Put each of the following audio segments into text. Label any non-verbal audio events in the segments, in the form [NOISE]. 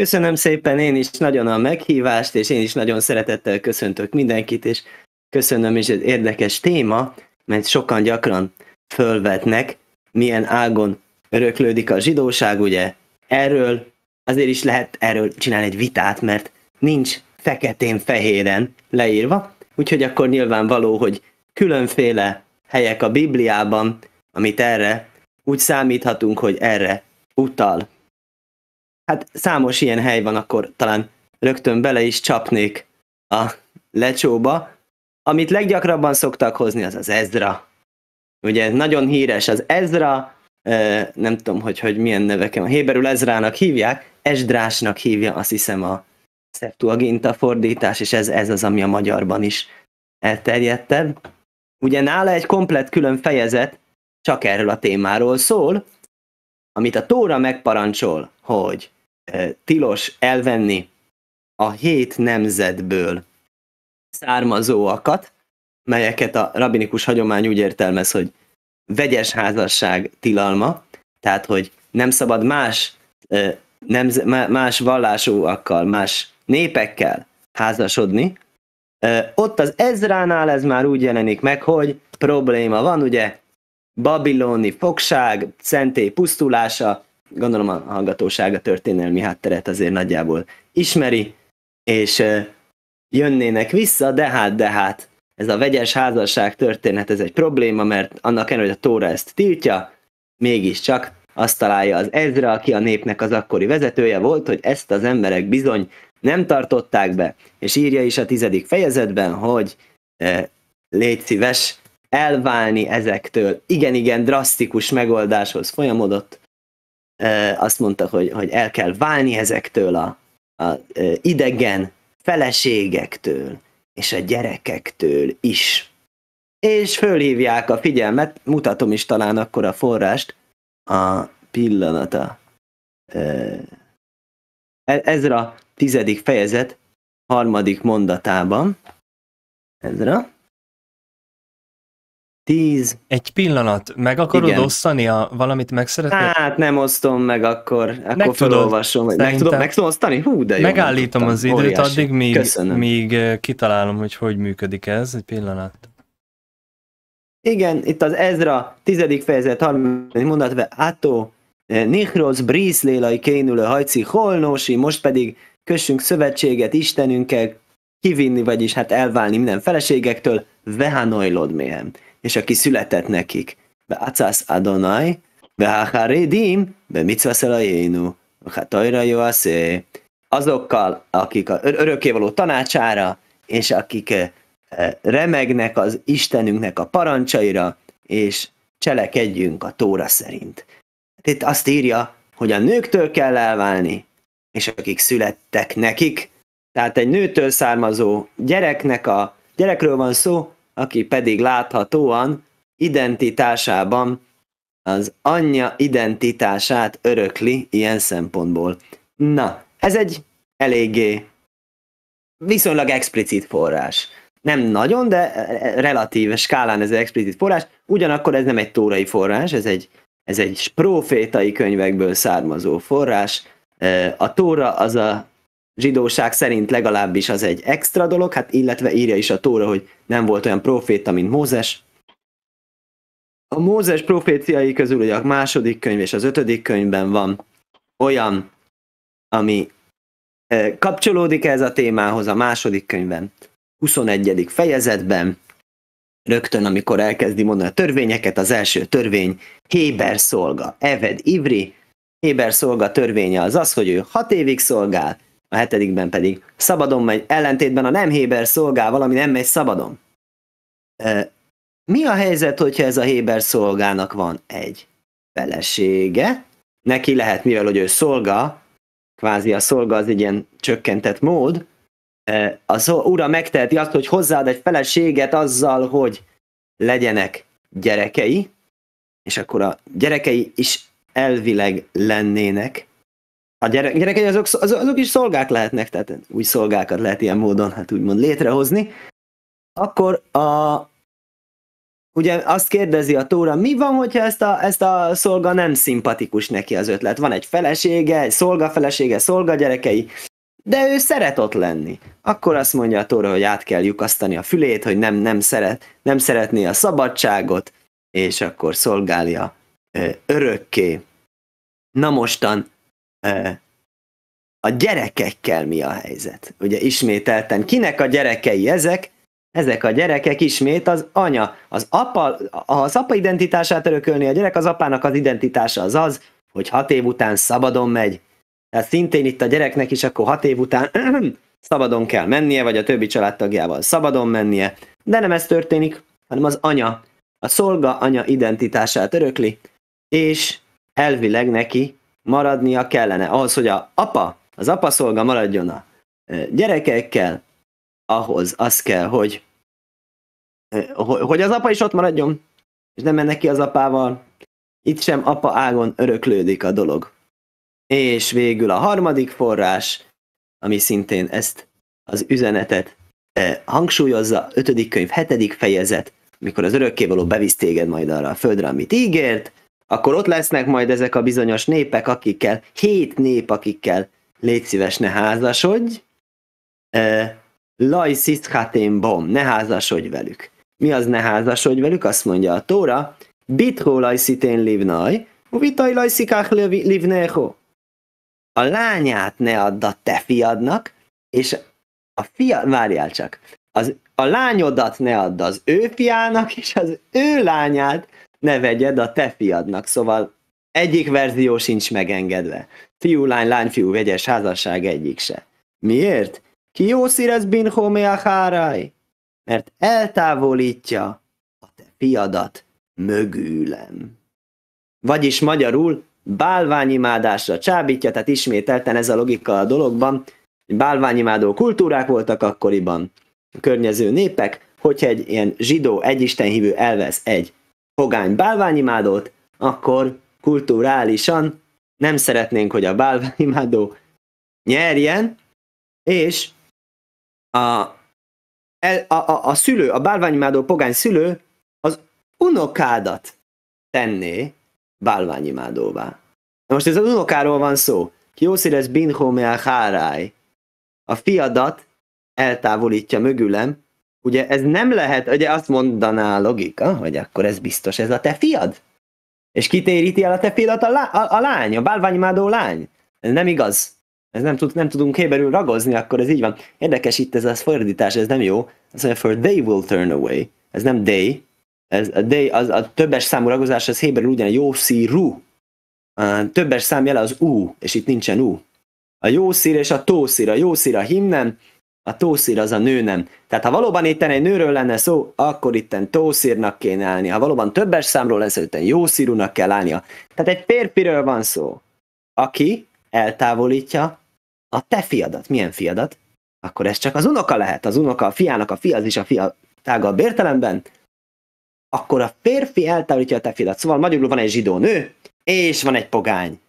Köszönöm szépen én is nagyon a meghívást, és én is nagyon szeretettel köszöntök mindenkit, és köszönöm is, az érdekes téma, mert sokan gyakran fölvetnek, milyen ágon öröklődik a zsidóság, ugye? Erről azért is lehet erről csinálni egy vitát, mert nincs feketén-fehéren leírva, úgyhogy akkor nyilvánvaló, hogy különféle helyek a Bibliában, amit erre úgy számíthatunk, hogy erre utal hát számos ilyen hely van, akkor talán rögtön bele is csapnék a lecsóba. Amit leggyakrabban szoktak hozni, az az Ezra. Ugye nagyon híres az Ezra, nem tudom, hogy, hogy milyen nevekem, a Héberül Ezrának hívják, Esdrásnak hívja, azt hiszem a Septuaginta fordítás, és ez, ez az, ami a magyarban is elterjedtebb. Ugye nála egy komplet külön fejezet csak erről a témáról szól, amit a Tóra megparancsol, hogy tilos elvenni a hét nemzetből származóakat, melyeket a rabinikus hagyomány úgy értelmez, hogy vegyes házasság tilalma, tehát hogy nem szabad más, nem, más vallásúakkal, más népekkel házasodni. Ott az Ezránál ez már úgy jelenik meg, hogy probléma van, ugye, babiloni fogság, szentély pusztulása, gondolom a hallgatóság a történelmi hátteret azért nagyjából ismeri, és jönnének vissza, de hát, de hát, ez a vegyes házasság történet, ez egy probléma, mert annak ellenére, hogy a Tóra ezt tiltja, mégiscsak azt találja az Ezra, aki a népnek az akkori vezetője volt, hogy ezt az emberek bizony nem tartották be, és írja is a tizedik fejezetben, hogy eh, légy szíves elválni ezektől. Igen-igen drasztikus megoldáshoz folyamodott, azt mondta, hogy, hogy el kell válni ezektől a, a idegen feleségektől és a gyerekektől is. És fölhívják a figyelmet, mutatom is talán akkor a forrást, a pillanata. E, Ezra tizedik fejezet harmadik mondatában. Ezra. Tíz. Egy pillanat, meg akarod Igen. osztani a valamit meg szeretnél? Hát nem osztom meg akkor, akkor meg felolvasom. Tudod, meg, tudom, meg tudom osztani? Hú, de jó. Megállítom az időt Óriási. addig, míg, míg kitalálom, hogy hogy működik ez. Egy pillanat. Igen, itt az Ezra, tizedik fejezet, harmadik mondat, Ato, Nihroz, Bríz, Lélai, Kénülő, Hajci, Holnósi, most pedig kössünk szövetséget Istenünkkel, kivinni, vagyis hát elválni minden feleségektől, Vehanoilod mélyen és aki született nekik. acász Adonai, Behacharedim, be mitzvaszelajénu, Hatajra jó azokkal, akik a örökkévaló tanácsára, és akik eh, remegnek az Istenünknek a parancsaira, és cselekedjünk a Tóra szerint. Itt azt írja, hogy a nőktől kell elválni, és akik születtek nekik, tehát egy nőtől származó gyereknek a gyerekről van szó, aki pedig láthatóan identitásában az anyja identitását örökli ilyen szempontból. Na, ez egy eléggé viszonylag explicit forrás. Nem nagyon, de relatív skálán ez egy explicit forrás, ugyanakkor ez nem egy tórai forrás, ez egy, ez egy profétai könyvekből származó forrás. A tóra az a zsidóság szerint legalábbis az egy extra dolog, hát illetve írja is a Tóra, hogy nem volt olyan proféta, mint Mózes. A Mózes proféciai közül ugye a második könyv és az ötödik könyvben van olyan, ami e, kapcsolódik ez a témához a második könyvben, 21. fejezetben, rögtön amikor elkezdi mondani a törvényeket, az első törvény Héber szolga, Eved Ivri, Héber szolga törvénye az az, hogy ő hat évig szolgál, a hetedikben pedig szabadon megy, ellentétben a nem héber szolgál, valami nem megy szabadon. Mi a helyzet, hogyha ez a héber szolgának van egy felesége? Neki lehet, mivel hogy ő szolga, kvázi a szolga az egy ilyen csökkentett mód, az ura megteheti azt, hogy hozzáad egy feleséget azzal, hogy legyenek gyerekei, és akkor a gyerekei is elvileg lennének a gyere- gyerekei azok, azok is szolgák lehetnek, tehát úgy szolgákat lehet ilyen módon, hát úgymond létrehozni, akkor a, ugye azt kérdezi a Tóra, mi van, hogyha ezt a, ezt a szolga nem szimpatikus neki az ötlet? Van egy felesége, egy szolga felesége, szolga gyerekei, de ő szeret ott lenni. Akkor azt mondja a Tóra, hogy át kell lyukasztani a fülét, hogy nem, nem, szeret, nem szeretné a szabadságot, és akkor szolgálja örökké. Na mostan, a gyerekekkel mi a helyzet. Ugye ismételten, kinek a gyerekei ezek? Ezek a gyerekek ismét az anya, az apa, az apa identitását örökölni a gyerek, az apának az identitása az az, hogy hat év után szabadon megy. Tehát szintén itt a gyereknek is akkor hat év után [CLEARS THROAT] szabadon kell mennie, vagy a többi családtagjával szabadon mennie, de nem ez történik, hanem az anya, a szolga anya identitását örökli, és elvileg neki maradnia kellene. Ahhoz, hogy a apa, az apa szolga maradjon a gyerekekkel, ahhoz az kell, hogy hogy az apa is ott maradjon, és nem mennek ki az apával. Itt sem apa ágon öröklődik a dolog. És végül a harmadik forrás, ami szintén ezt az üzenetet hangsúlyozza, ötödik könyv, hetedik fejezet, mikor az örökkévaló bevisz téged majd arra a földre, amit ígért, akkor ott lesznek majd ezek a bizonyos népek, akikkel, hét nép, akikkel légy szíves, ne házasodj, Laj sziszhatén bom, ne házasodj velük. Mi az ne házasodj velük? Azt mondja a Tóra, bitró szitén livnaj, uvitaj szikách livného. A lányát ne add a te fiadnak, és a fia, várjál csak, az, a lányodat ne add az ő fiának, és az ő lányát ne vegyed a te fiadnak, szóval egyik verzió sincs megengedve. Fiú-lány, lányfiú vegyes házasság egyik se. Miért? Ki jó szírez bin háráj? Mert eltávolítja a te fiadat mögülem. Vagyis magyarul bálványimádásra csábítja, tehát ismételten ez a logika a dologban, bálványimádó kultúrák voltak akkoriban, a környező népek, hogyha egy ilyen zsidó, egyistenhívő elvesz egy pogány bálványimádót, akkor kulturálisan nem szeretnénk, hogy a bálványimádó nyerjen, és a, a, a, a szülő, a bálványimádó pogány szülő az unokádat tenné bálványimádóvá. Na most ez az unokáról van szó. Kiószírez binhomea háráj. A fiadat eltávolítja mögülem, Ugye ez nem lehet, ugye azt mondaná a logika, hogy akkor ez biztos ez a te fiad? És kitéríti el a te fiadat a, lá- a, a lány, a bálványimádó lány. Ez nem igaz. Ez nem, tud, nem tudunk héberül ragozni, akkor ez így van. Érdekes itt ez a fordítás, ez nem jó. Azt mondja, for they will turn away. Ez nem they. Ez a they, az, a többes számú ragozás, az héberül ugyan jó szíru. A többes szám jele az u, és itt nincsen u. A jó szír és a tó szír, a jó szír a himnem, a tószír az a nő nem. Tehát ha valóban itten egy nőről lenne szó, akkor itten tószírnak kéne állni. Ha valóban többes számról lesz, itten jó szírúnak kell állnia. Tehát egy férfiről van szó, aki eltávolítja a te fiadat. Milyen fiadat? Akkor ez csak az unoka lehet. Az unoka a fiának, a fia az is a fia tágabb értelemben. Akkor a férfi eltávolítja a te fiadat. Szóval magyarul van egy zsidó nő, és van egy pogány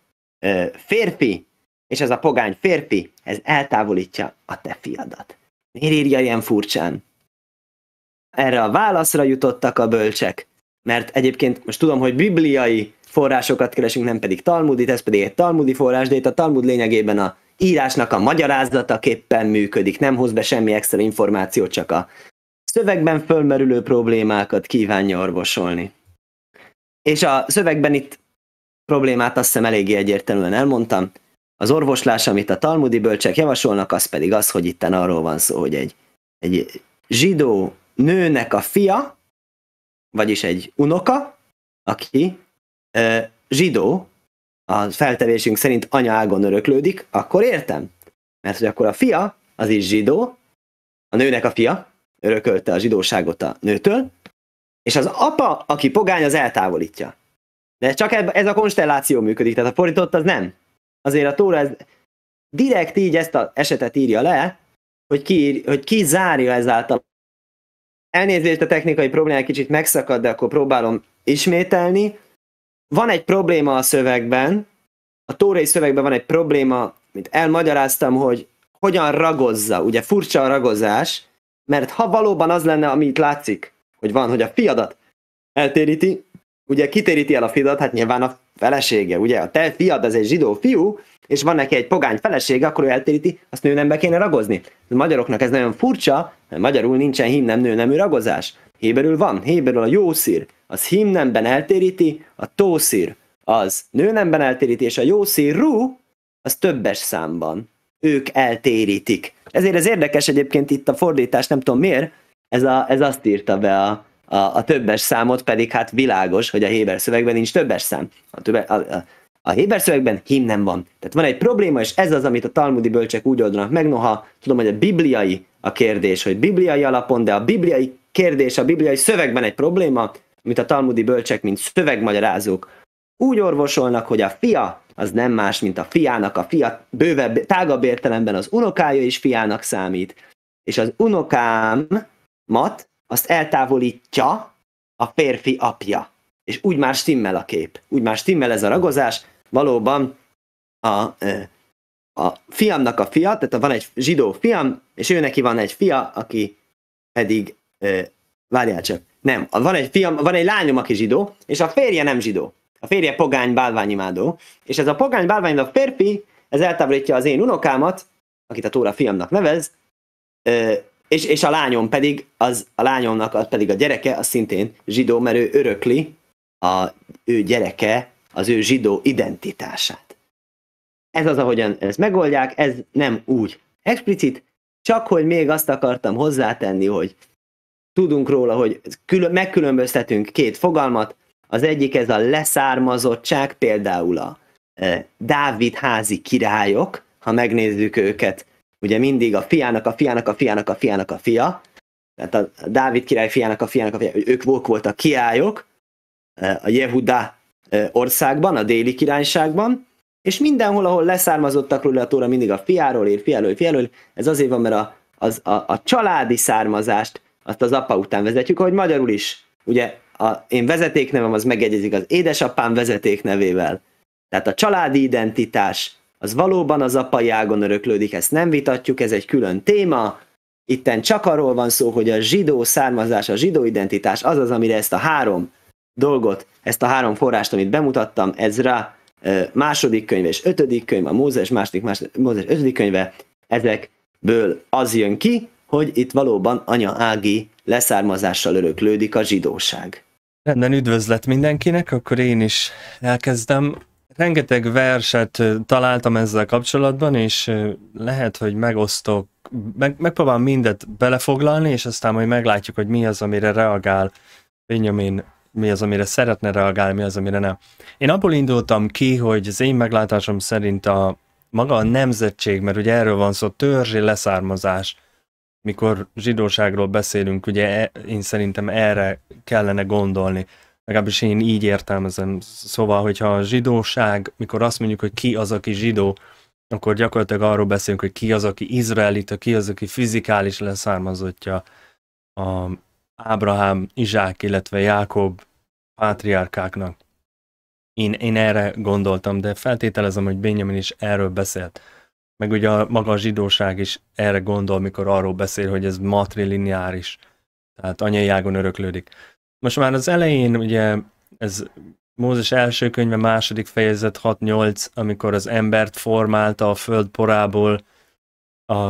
férfi, és ez a pogány férfi, ez eltávolítja a te fiadat. Miért írja ilyen furcsán? Erre a válaszra jutottak a bölcsek, mert egyébként most tudom, hogy bibliai forrásokat keresünk, nem pedig talmudit, ez pedig egy talmudi forrás, de itt a talmud lényegében a írásnak a magyarázataképpen működik, nem hoz be semmi extra információt, csak a szövegben fölmerülő problémákat kívánja orvosolni. És a szövegben itt problémát azt hiszem eléggé egyértelműen elmondtam, az orvoslás, amit a talmudi bölcsek javasolnak, az pedig az, hogy itten arról van szó, hogy egy, egy zsidó nőnek a fia, vagyis egy unoka, aki ö, zsidó, a feltevésünk szerint anyaágon öröklődik, akkor értem. Mert hogy akkor a fia, az is zsidó, a nőnek a fia örökölte a zsidóságot a nőtől, és az apa, aki pogány, az eltávolítja. De csak ez a konstelláció működik, tehát a fordított az nem azért a Tóra ez direkt így ezt az esetet írja le, hogy ki, hogy ki zárja ezáltal. Elnézést a technikai problémák kicsit megszakad, de akkor próbálom ismételni. Van egy probléma a szövegben, a tórai szövegben van egy probléma, mint elmagyaráztam, hogy hogyan ragozza, ugye furcsa a ragozás, mert ha valóban az lenne, ami látszik, hogy van, hogy a fiadat eltéríti, ugye kitéríti el a fiadat, hát nyilván a felesége, ugye? A te fiad az egy zsidó fiú, és van neki egy pogány felesége, akkor ő eltéríti, azt nőnembe kéne ragozni. A magyaroknak ez nagyon furcsa, mert magyarul nincsen himnem nőnemű ragozás. Héberül van, héberül a jó szír, az himnemben eltéríti, a tószír az nőnemben eltéríti, és a jó szír rú, az többes számban. Ők eltérítik. Ezért ez érdekes egyébként itt a fordítás, nem tudom miért, ez, a, ez azt írta be a, a, a többes számot pedig hát világos, hogy a Héber szövegben nincs többes szám. A, többes, a, a, a Héber szövegben hím nem van. Tehát van egy probléma, és ez az, amit a talmudi bölcsek úgy oldanak meg, noha tudom, hogy a bibliai a kérdés, hogy bibliai alapon, de a bibliai kérdés, a bibliai szövegben egy probléma, amit a talmudi bölcsek, mint szövegmagyarázók úgy orvosolnak, hogy a fia az nem más, mint a fiának, a fia bővebb, tágabb értelemben az unokája is fiának számít, és az unokám mat azt eltávolítja a férfi apja. És úgy már stimmel a kép. Úgy már stimmel ez a ragozás. Valóban a, a fiamnak a fia, tehát van egy zsidó fiam, és ő neki van egy fia, aki pedig, várjál csak, nem, van egy fiam, van egy lányom, aki zsidó, és a férje nem zsidó. A férje pogány bálványimádó, és ez a pogány bálványimádó férfi, ez eltávolítja az én unokámat, akit a Tóra fiamnak nevez, és, és a lányom pedig, az, a lányomnak az pedig a gyereke, az szintén zsidó, mert ő örökli a ő gyereke, az ő zsidó identitását. Ez az, ahogyan ezt megoldják, ez nem úgy explicit, csak hogy még azt akartam hozzátenni, hogy tudunk róla, hogy külön, megkülönböztetünk két fogalmat, az egyik ez a leszármazottság, például a e, Dávid házi királyok, ha megnézzük őket ugye mindig a fiának, a fiának, a fiának, a fiának a fia, tehát a Dávid király fiának, a fiának a fia, ők voltak kiályok eh, a Jehuda eh, országban, a déli királyságban, és mindenhol, ahol leszármazottak róla a tóra, mindig a fiáról ír, fiáról, fiáról, ez azért van, mert a, az, a, a családi származást azt az apa után vezetjük, ahogy magyarul is. Ugye a, én vezetéknevem az megegyezik az édesapám vezetéknevével. Tehát a családi identitás az valóban az apai ágon öröklődik, ezt nem vitatjuk, ez egy külön téma. Itten csak arról van szó, hogy a zsidó származás, a zsidó identitás az az, amire ezt a három dolgot, ezt a három forrást, amit bemutattam, Ezra második könyve és ötödik könyv, a Mózes második, második Mózes ötödik könyve, ezekből az jön ki, hogy itt valóban anya ági leszármazással öröklődik a zsidóság. Rendben, üdvözlet mindenkinek, akkor én is elkezdem. Rengeteg verset találtam ezzel kapcsolatban, és lehet, hogy megosztok, meg, megpróbálom mindet belefoglalni, és aztán majd meglátjuk, hogy mi az, amire reagál Benjamin, mi az, amire szeretne reagálni, mi az, amire nem. Én abból indultam ki, hogy az én meglátásom szerint a maga a nemzetség, mert ugye erről van szó, törzsi leszármazás, mikor zsidóságról beszélünk, ugye e, én szerintem erre kellene gondolni Legalábbis én így értelmezem. Szóval, hogyha a zsidóság, mikor azt mondjuk, hogy ki az, aki zsidó, akkor gyakorlatilag arról beszélünk, hogy ki az, aki izraelita, ki az, aki fizikális leszármazottja a Ábrahám, Izsák, illetve Jákob pátriárkáknak. Én, én erre gondoltam, de feltételezem, hogy Benjamin is erről beszélt. Meg ugye a, maga a zsidóság is erre gondol, mikor arról beszél, hogy ez matrilineáris, tehát anyai ágon öröklődik most már az elején ugye ez Mózes első könyve, második fejezet 6-8, amikor az embert formálta a föld porából, a,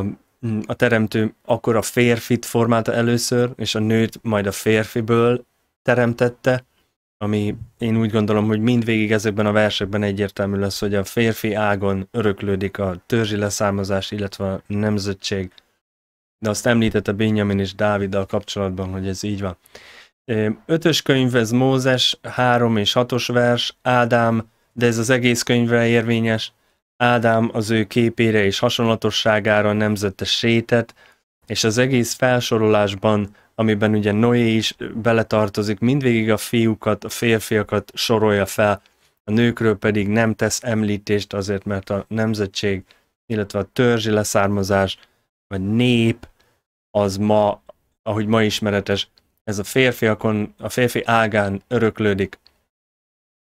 a teremtő akkor a férfit formálta először, és a nőt majd a férfiből teremtette, ami én úgy gondolom, hogy mindvégig ezekben a versekben egyértelmű lesz, hogy a férfi ágon öröklődik a törzsi leszármazás, illetve a nemzetség. De azt említette Benjamin és Dáviddal kapcsolatban, hogy ez így van. Ötös könyv, ez Mózes, három és hatos vers, Ádám, de ez az egész könyvre érvényes, Ádám az ő képére és hasonlatosságára nemzette sétet, és az egész felsorolásban, amiben ugye Noé is beletartozik, mindvégig a fiúkat, a férfiakat sorolja fel, a nőkről pedig nem tesz említést azért, mert a nemzetség, illetve a törzsi leszármazás, vagy nép, az ma, ahogy ma ismeretes, ez a férfiakon, a férfi ágán öröklődik.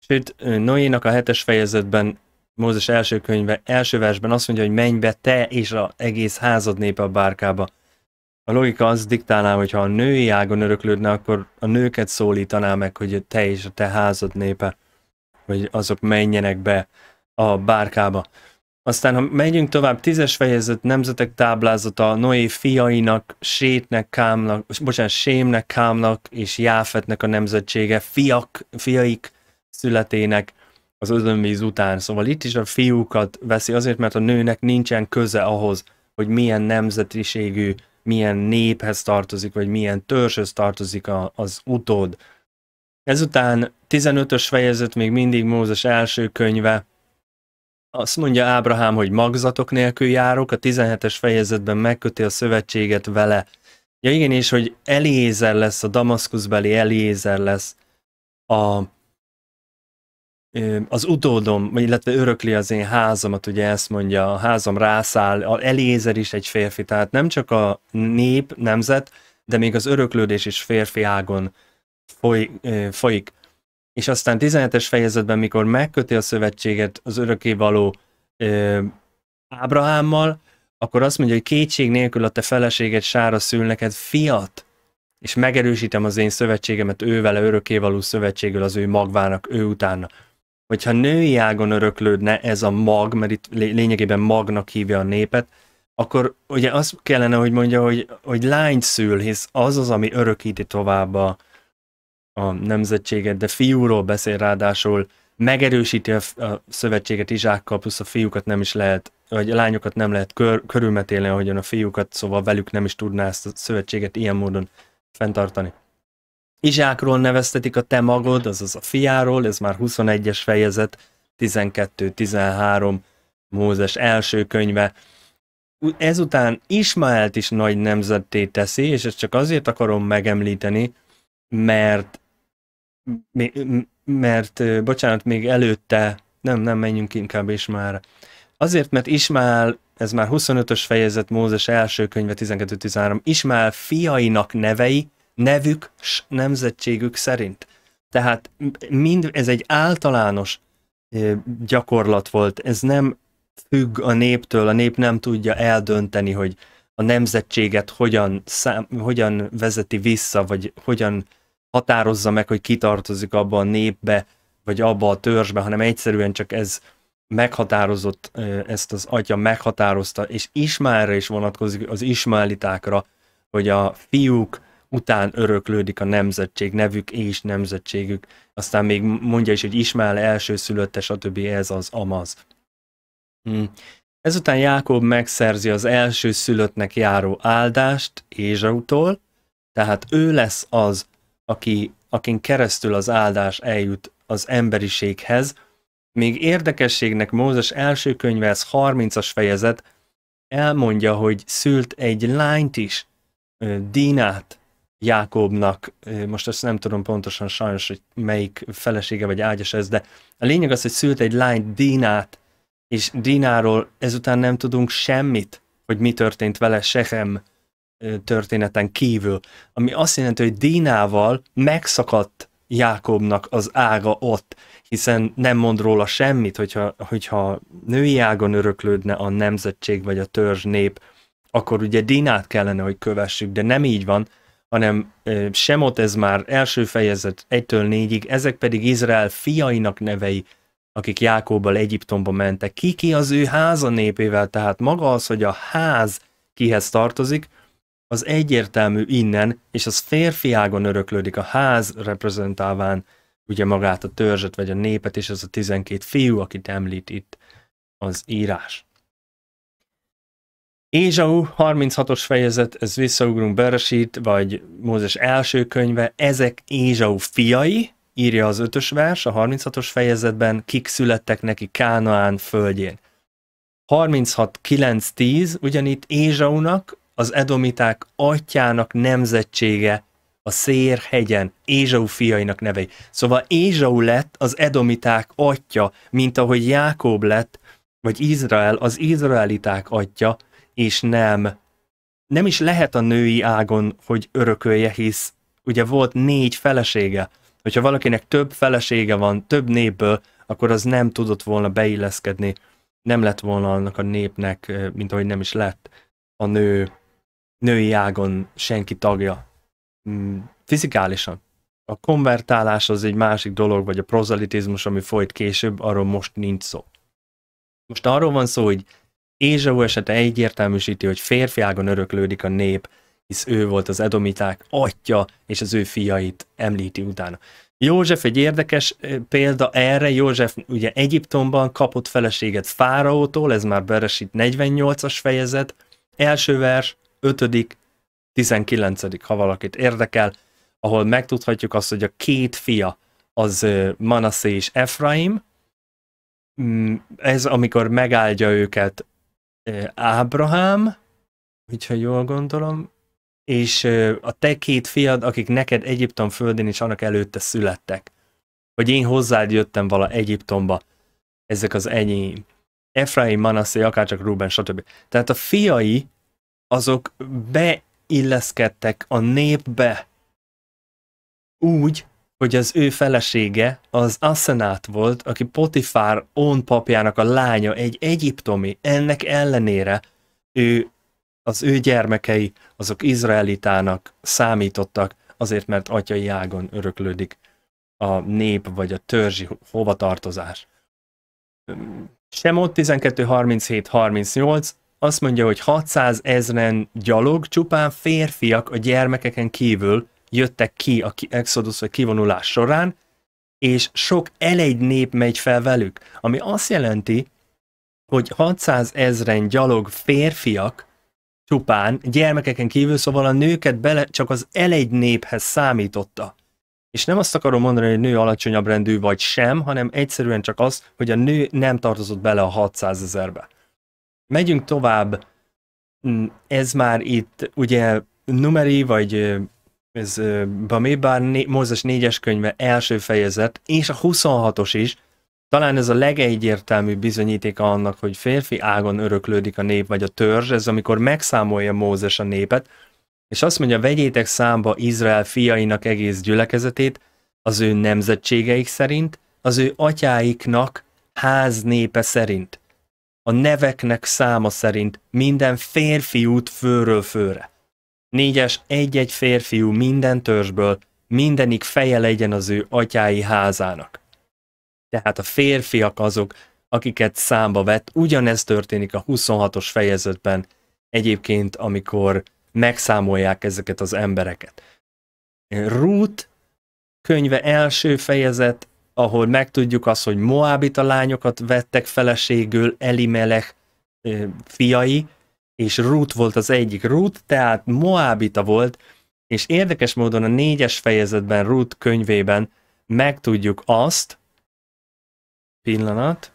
Sőt, Noénak a hetes fejezetben, Mózes első könyve, első versben azt mondja, hogy menj be te és az egész házad népe a bárkába. A logika az diktálná, hogy ha a női ágon öröklődne, akkor a nőket szólítaná meg, hogy te és a te házad népe, hogy azok menjenek be a bárkába. Aztán, ha megyünk tovább, tízes fejezet, nemzetek táblázata, Noé fiainak, Sétnek, Kámnak, bocsánat, Sémnek, Kámnak és Jáfetnek a nemzetsége, fiak, fiaik születének az özönvíz után. Szóval itt is a fiúkat veszi azért, mert a nőnek nincsen köze ahhoz, hogy milyen nemzetiségű, milyen néphez tartozik, vagy milyen törzshöz tartozik a, az utód. Ezután 15-ös fejezet még mindig Mózes első könyve, azt mondja Ábrahám, hogy magzatok nélkül járok, a 17-es fejezetben megköti a szövetséget vele. Ja igen, és hogy Eliézer lesz, a damaszkuszbeli Eliézer lesz a, az utódom, illetve örökli az én házamat, ugye ezt mondja, a házam rászáll, a Eliézer is egy férfi, tehát nem csak a nép, nemzet, de még az öröklődés is férfi ágon foly, folyik és aztán 17-es fejezetben, mikor megköti a szövetséget az való ö, Ábrahámmal, akkor azt mondja, hogy kétség nélkül a te feleséged sára szül neked fiat, és megerősítem az én szövetségemet ővele örökkévaló szövetségül az ő magvának, ő utána. Hogyha női ágon öröklődne ez a mag, mert itt lényegében magnak hívja a népet, akkor ugye azt kellene, hogy mondja, hogy, hogy lány szül, hisz az az, ami örökíti tovább a, a nemzetséget, de fiúról beszél ráadásul, megerősíti a, a szövetséget Izsákkal, plusz a fiúkat nem is lehet, vagy a lányokat nem lehet kör, körülmetélni, ahogyan a fiúkat, szóval velük nem is tudná ezt a szövetséget ilyen módon fenntartani. Izsákról neveztetik a te magod, azaz a fiáról, ez már 21-es fejezet, 12-13 Mózes első könyve. Ezután Ismaelt is nagy nemzetté teszi, és ezt csak azért akarom megemlíteni, mert mert bocsánat, még előtte, nem, nem menjünk inkább már. Azért, mert Ismál, ez már 25-ös fejezet, Mózes első könyve 12-13, Ismál fiainak nevei, nevük s nemzetségük szerint. Tehát mind, ez egy általános gyakorlat volt, ez nem függ a néptől, a nép nem tudja eldönteni, hogy a nemzetséget hogyan, szám, hogyan vezeti vissza, vagy hogyan határozza meg, hogy kitartozik abba a népbe, vagy abba a törzsbe, hanem egyszerűen csak ez meghatározott, ezt az atya meghatározta, és Ismálra is vonatkozik az ismálitákra, hogy a fiúk után öröklődik a nemzetség, nevük és nemzetségük. Aztán még mondja is, hogy Ismál szülötte, stb. ez az amaz. Hmm. Ezután Jákob megszerzi az első szülöttnek járó áldást Ézsautól, tehát ő lesz az, aki, akin keresztül az áldás eljut az emberiséghez. Még érdekességnek Mózes első könyve, ez 30-as fejezet, elmondja, hogy szült egy lányt is, Dínát Jákobnak, most ezt nem tudom pontosan sajnos, hogy melyik felesége vagy ágyas ez, de a lényeg az, hogy szült egy lány Dínát, és Dínáról ezután nem tudunk semmit, hogy mi történt vele Sehem történeten kívül, ami azt jelenti, hogy Dínával megszakadt Jákobnak az ága ott, hiszen nem mond róla semmit, hogyha, hogyha női ágon öröklődne a nemzetség vagy a törzs nép, akkor ugye Dinát kellene, hogy kövessük, de nem így van, hanem Semot ez már első fejezet 1-től 4-ig, ezek pedig Izrael fiainak nevei, akik Jákobbal Egyiptomba mentek. Ki ki az ő háza népével, tehát maga az, hogy a ház kihez tartozik, az egyértelmű innen, és az férfiágon öröklődik a ház reprezentálván ugye magát a törzset, vagy a népet, és az a 12 fiú, akit említ itt az írás. Ézsau 36-os fejezet, ez visszaugrunk Beresít, vagy Mózes első könyve, ezek Ézsau fiai, írja az ötös vers a 36-os fejezetben, kik születtek neki Kánaán földjén. 36.9.10, ugyanitt Ézsaunak az edomiták atyának nemzetsége a Szérhegyen, Ézsau fiainak nevei. Szóval Ézsau lett az edomiták atya, mint ahogy Jákob lett, vagy Izrael az izraeliták atya, és nem. Nem is lehet a női ágon, hogy örökölje, hisz ugye volt négy felesége. Hogyha valakinek több felesége van, több népből, akkor az nem tudott volna beilleszkedni, nem lett volna annak a népnek, eh, mint ahogy nem is lett a nő női ágon senki tagja. Mm, fizikálisan. A konvertálás az egy másik dolog, vagy a prozalitizmus, ami folyt később, arról most nincs szó. Most arról van szó, hogy Ézsau esete egyértelműsíti, hogy férfiágon öröklődik a nép, hisz ő volt az edomiták atya, és az ő fiait említi utána. József egy érdekes példa erre, József ugye Egyiptomban kapott feleséget Fáraótól, ez már Beresít 48-as fejezet, első vers, 5 19 ha valakit érdekel, ahol megtudhatjuk azt, hogy a két fia az Manasse és Efraim, mm, ez amikor megáldja őket Ábrahám, hogyha jól gondolom, és a te két fiad, akik neked Egyiptom földén is, annak előtte születtek, hogy én hozzád jöttem vala Egyiptomba, ezek az enyém. Efraim, Manasse, akárcsak Ruben, stb. Tehát a fiai azok beilleszkedtek a népbe úgy, hogy az ő felesége az Asenát volt, aki Potifár ón papjának a lánya, egy egyiptomi. Ennek ellenére ő, az ő gyermekei, azok izraelitának számítottak, azért mert atyai ágon öröklődik a nép vagy a törzsi hovatartozás. Sem ott 12, 37, 38, azt mondja, hogy 600 ezren gyalog, csupán férfiak a gyermekeken kívül jöttek ki a exodus vagy kivonulás során, és sok elegy nép megy fel velük, ami azt jelenti, hogy 600 ezren gyalog férfiak csupán gyermekeken kívül, szóval a nőket bele csak az elegy néphez számította. És nem azt akarom mondani, hogy nő alacsonyabb rendű vagy sem, hanem egyszerűen csak az, hogy a nő nem tartozott bele a 600 ezerbe. Megyünk tovább. Mm, ez már itt ugye numeri, vagy ez Bamébár né, Mózes 4-es könyve első fejezet, és a 26-os is, talán ez a legegyértelmű bizonyítéka annak, hogy férfi ágon öröklődik a nép, vagy a törzs, ez amikor megszámolja Mózes a népet, és azt mondja, vegyétek számba Izrael fiainak egész gyülekezetét, az ő nemzetségeik szerint, az ő atyáiknak ház népe szerint a neveknek száma szerint minden férfiút főről főre. Négyes egy-egy férfiú minden törzsből, mindenik feje legyen az ő atyái házának. Tehát a férfiak azok, akiket számba vett, ugyanez történik a 26-os fejezetben egyébként, amikor megszámolják ezeket az embereket. Ruth könyve első fejezet ahol megtudjuk azt, hogy Moábita lányokat vettek feleségül Elimelech fiai, és Ruth volt az egyik. Ruth tehát Moábita volt, és érdekes módon a négyes fejezetben Ruth könyvében megtudjuk azt, pillanat,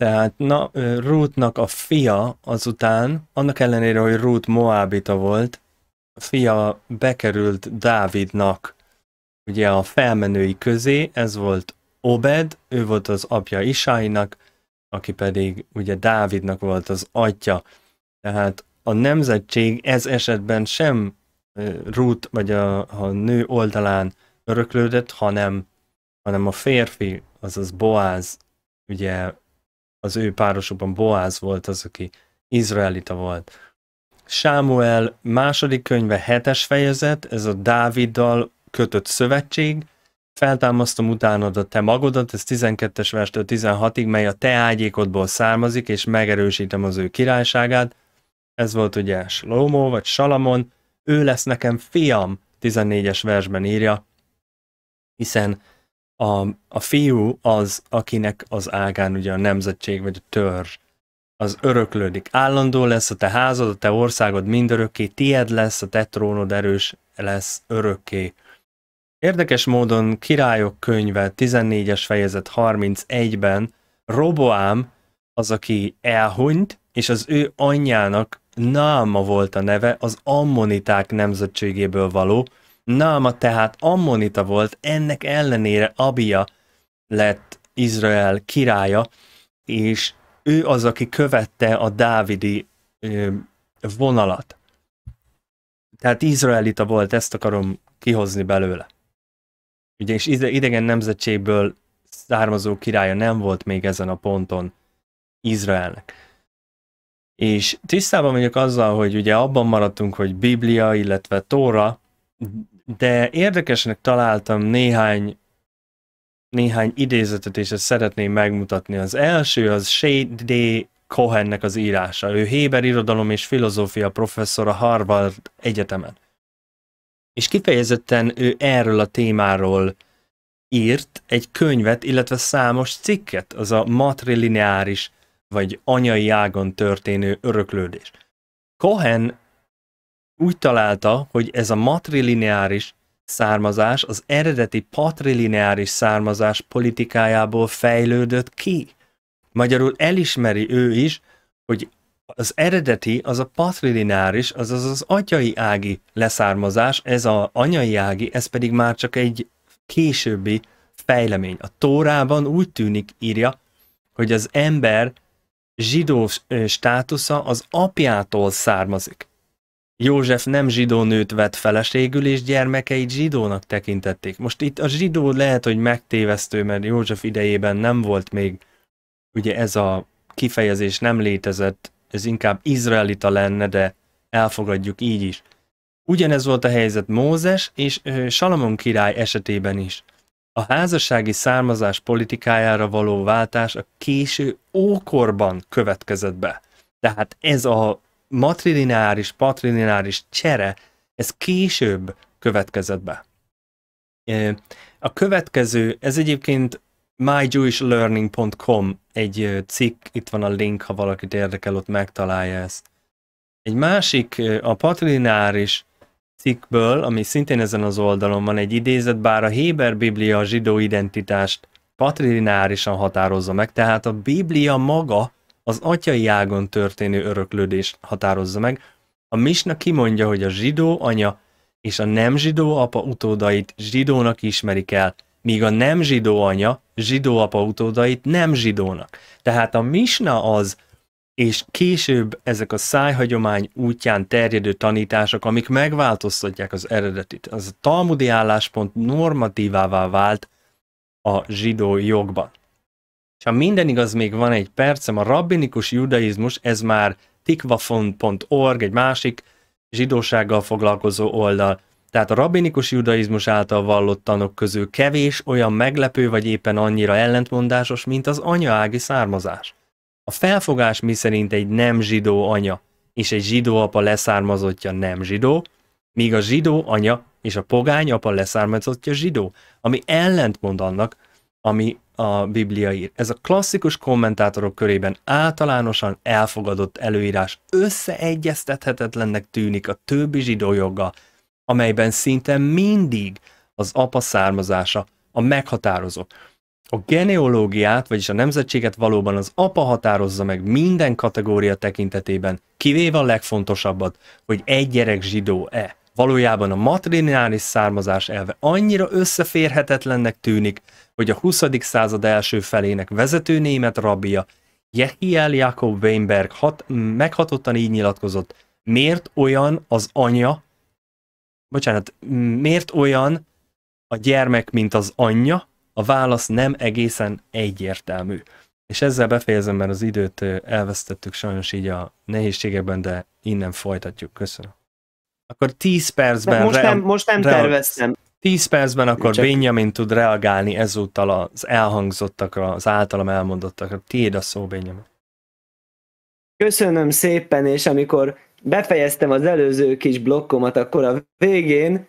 tehát na, Ruthnak a fia azután, annak ellenére, hogy Ruth Moábita volt, a fia bekerült Dávidnak ugye a felmenői közé, ez volt Obed, ő volt az apja Isáinak, aki pedig ugye Dávidnak volt az atya. Tehát a nemzetség ez esetben sem Ruth vagy a, a nő oldalán öröklődött, hanem, hanem a férfi, azaz Boáz, ugye az ő párosokban Boáz volt az, aki izraelita volt. Sámuel második könyve hetes fejezet, ez a Dáviddal kötött szövetség, feltámasztom utánad a te magodat, ez 12-es verstől 16-ig, mely a te ágyékodból származik, és megerősítem az ő királyságát. Ez volt ugye Slomo vagy Salamon, ő lesz nekem fiam, 14-es versben írja, hiszen a, a fiú az, akinek az ágán ugye a nemzetség vagy a törzs az öröklődik. Állandó lesz a te házad, a te országod mindörökké, tied lesz, a te trónod erős lesz örökké. Érdekes módon Királyok könyve 14-es fejezet 31-ben Roboám az, aki elhunyt, és az ő anyjának Náma volt a neve, az ammoniták nemzetségéből való. Náma tehát ammonita volt, ennek ellenére Abia lett Izrael királya, és ő az, aki követte a dávidi ö, vonalat. Tehát izraelita volt, ezt akarom kihozni belőle és idegen nemzetségből származó királya nem volt még ezen a ponton Izraelnek. És tisztában vagyok azzal, hogy ugye abban maradtunk, hogy Biblia, illetve Tóra, de érdekesnek találtam néhány néhány idézetet, és ezt szeretném megmutatni. Az első az Shade D. Cohennek az írása. Ő Héber irodalom és filozófia professzor a Harvard Egyetemen és kifejezetten ő erről a témáról írt egy könyvet, illetve számos cikket, az a matrilineáris vagy anyai ágon történő öröklődés. Cohen úgy találta, hogy ez a matrilineáris származás az eredeti patrilineáris származás politikájából fejlődött ki. Magyarul elismeri ő is, hogy az eredeti, az a patrilineáris, azaz az atyai ági leszármazás, ez a anyai ági, ez pedig már csak egy későbbi fejlemény. A Tórában úgy tűnik, írja, hogy az ember zsidó státusza az apjától származik. József nem zsidó nőt vett feleségül, és gyermekeit zsidónak tekintették. Most itt a zsidó lehet, hogy megtévesztő, mert József idejében nem volt még, ugye ez a kifejezés nem létezett, ez inkább izraelita lenne, de elfogadjuk így is. Ugyanez volt a helyzet Mózes és Salamon király esetében is. A házassági származás politikájára való váltás a késő ókorban következett be. Tehát ez a matrilineáris, patrilineáris csere, ez később következett be. A következő, ez egyébként myjewishlearning.com egy cikk, itt van a link, ha valakit érdekel, ott megtalálja ezt. Egy másik, a patrináris cikkből, ami szintén ezen az oldalon van egy idézet, bár a Héber Biblia a zsidó identitást patrinárisan határozza meg, tehát a Biblia maga az atyai ágon történő öröklődést határozza meg. A Misna kimondja, hogy a zsidó anya és a nem zsidó apa utódait zsidónak ismerik el – míg a nem zsidó anya zsidó apa utódait nem zsidónak. Tehát a misna az, és később ezek a szájhagyomány útján terjedő tanítások, amik megváltoztatják az eredetit. Az a talmudi álláspont normatívává vált a zsidó jogban. És ha minden igaz, még van egy percem, a rabbinikus judaizmus, ez már tikvafon.org, egy másik zsidósággal foglalkozó oldal, tehát a rabinikus judaizmus által vallott tanok közül kevés olyan meglepő vagy éppen annyira ellentmondásos, mint az anyaági származás. A felfogás miszerint egy nem zsidó anya és egy zsidó apa leszármazottja nem zsidó, míg a zsidó anya és a pogány apa leszármazottja zsidó, ami ellentmond annak, ami a Biblia ír. Ez a klasszikus kommentátorok körében általánosan elfogadott előírás összeegyeztethetetlennek tűnik a többi zsidó joggal, amelyben szinte mindig az apa származása a meghatározó. A genealógiát, vagyis a nemzetséget valóban az apa határozza meg minden kategória tekintetében, kivéve a legfontosabbat, hogy egy gyerek zsidó-e. Valójában a matrilineáris származás elve annyira összeférhetetlennek tűnik, hogy a 20. század első felének vezető német rabia Jehiel Jakob Weinberg hat, meghatottan így nyilatkozott, miért olyan az anya, bocsánat, miért olyan a gyermek, mint az anyja? A válasz nem egészen egyértelmű. És ezzel befejezem, mert az időt elvesztettük sajnos így a nehézségekben, de innen folytatjuk. Köszönöm. Akkor 10 percben... De most, nem, most nem terveztem. 10 percben akkor Csak... Benjamin tud reagálni ezúttal az elhangzottakra, az általam elmondottakra. Tiéd a szó, Benjamin. Köszönöm szépen, és amikor befejeztem az előző kis blokkomat akkor a végén,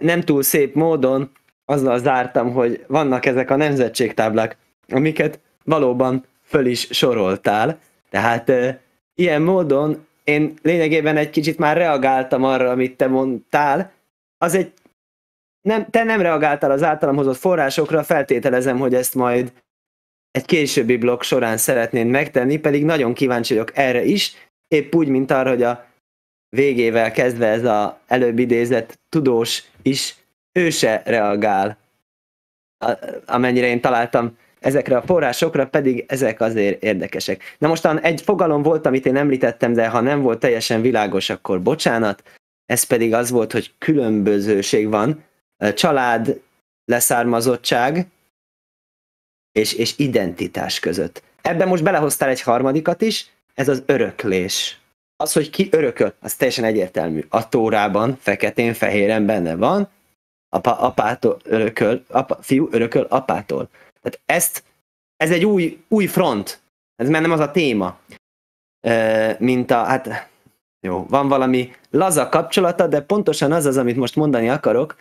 nem túl szép módon azzal zártam, hogy vannak ezek a nemzetségtáblák, amiket valóban föl is soroltál. Tehát e, ilyen módon én lényegében egy kicsit már reagáltam arra, amit te mondtál. Az egy nem, te nem reagáltál az általam hozott forrásokra, feltételezem, hogy ezt majd egy későbbi blog során szeretnéd megtenni, pedig nagyon kíváncsi vagyok erre is, Épp úgy, mint arra, hogy a végével kezdve ez a előbb idézett tudós is, ő se reagál. A, amennyire én találtam ezekre a forrásokra, pedig ezek azért érdekesek. Na mostan egy fogalom volt, amit én említettem, de ha nem volt teljesen világos, akkor bocsánat. Ez pedig az volt, hogy különbözőség van. Család, leszármazottság és, és identitás között. Ebben most belehoztál egy harmadikat is, ez az öröklés. Az, hogy ki örököl, az teljesen egyértelmű. A tórában, feketén, fehéren benne van, apa, apától örököl, apa, fiú örököl apától. Tehát ezt, ez egy új, új front. Ez már nem az a téma. E, mint a, hát jó, van valami laza kapcsolata, de pontosan az az, amit most mondani akarok,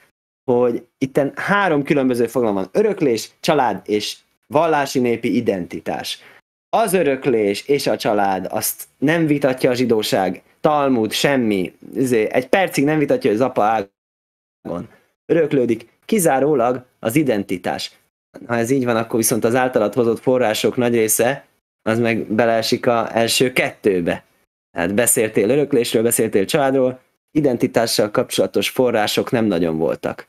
hogy itten három különböző fogalom van. Öröklés, család és vallási népi identitás az öröklés és a család, azt nem vitatja a zsidóság, Talmud, semmi, izé, egy percig nem vitatja, hogy az apa ágon öröklődik, kizárólag az identitás. Ha ez így van, akkor viszont az általad hozott források nagy része, az meg beleesik a első kettőbe. Tehát beszéltél öröklésről, beszéltél családról, identitással kapcsolatos források nem nagyon voltak.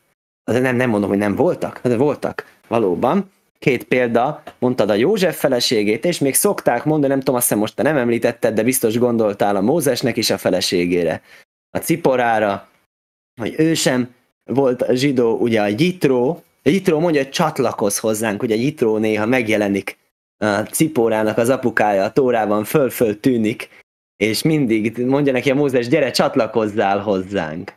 De nem, nem mondom, hogy nem voltak, de voltak valóban, két példa, mondtad a József feleségét, és még szokták mondani, nem tudom, azt hiszem most te nem említetted, de biztos gondoltál a Mózesnek is a feleségére, a Ciporára, hogy ő sem volt zsidó, ugye a Jitró, a Jitró mondja, hogy csatlakoz hozzánk, ugye a Jitró néha megjelenik a Ciporának az apukája a Tórában föl-föl tűnik, és mindig mondja neki a Mózes, gyere, csatlakozzál hozzánk.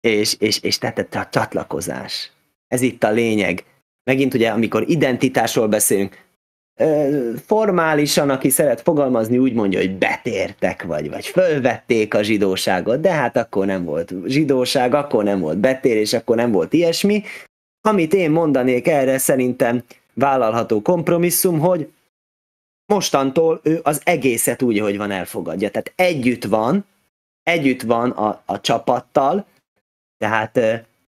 És, és, és tette a csatlakozás. Ez itt a lényeg megint ugye, amikor identitásról beszélünk, formálisan, aki szeret fogalmazni, úgy mondja, hogy betértek vagy, vagy fölvették a zsidóságot, de hát akkor nem volt zsidóság, akkor nem volt betérés, akkor nem volt ilyesmi. Amit én mondanék erre, szerintem vállalható kompromisszum, hogy mostantól ő az egészet úgy, hogy van, elfogadja. Tehát együtt van, együtt van a, a csapattal, tehát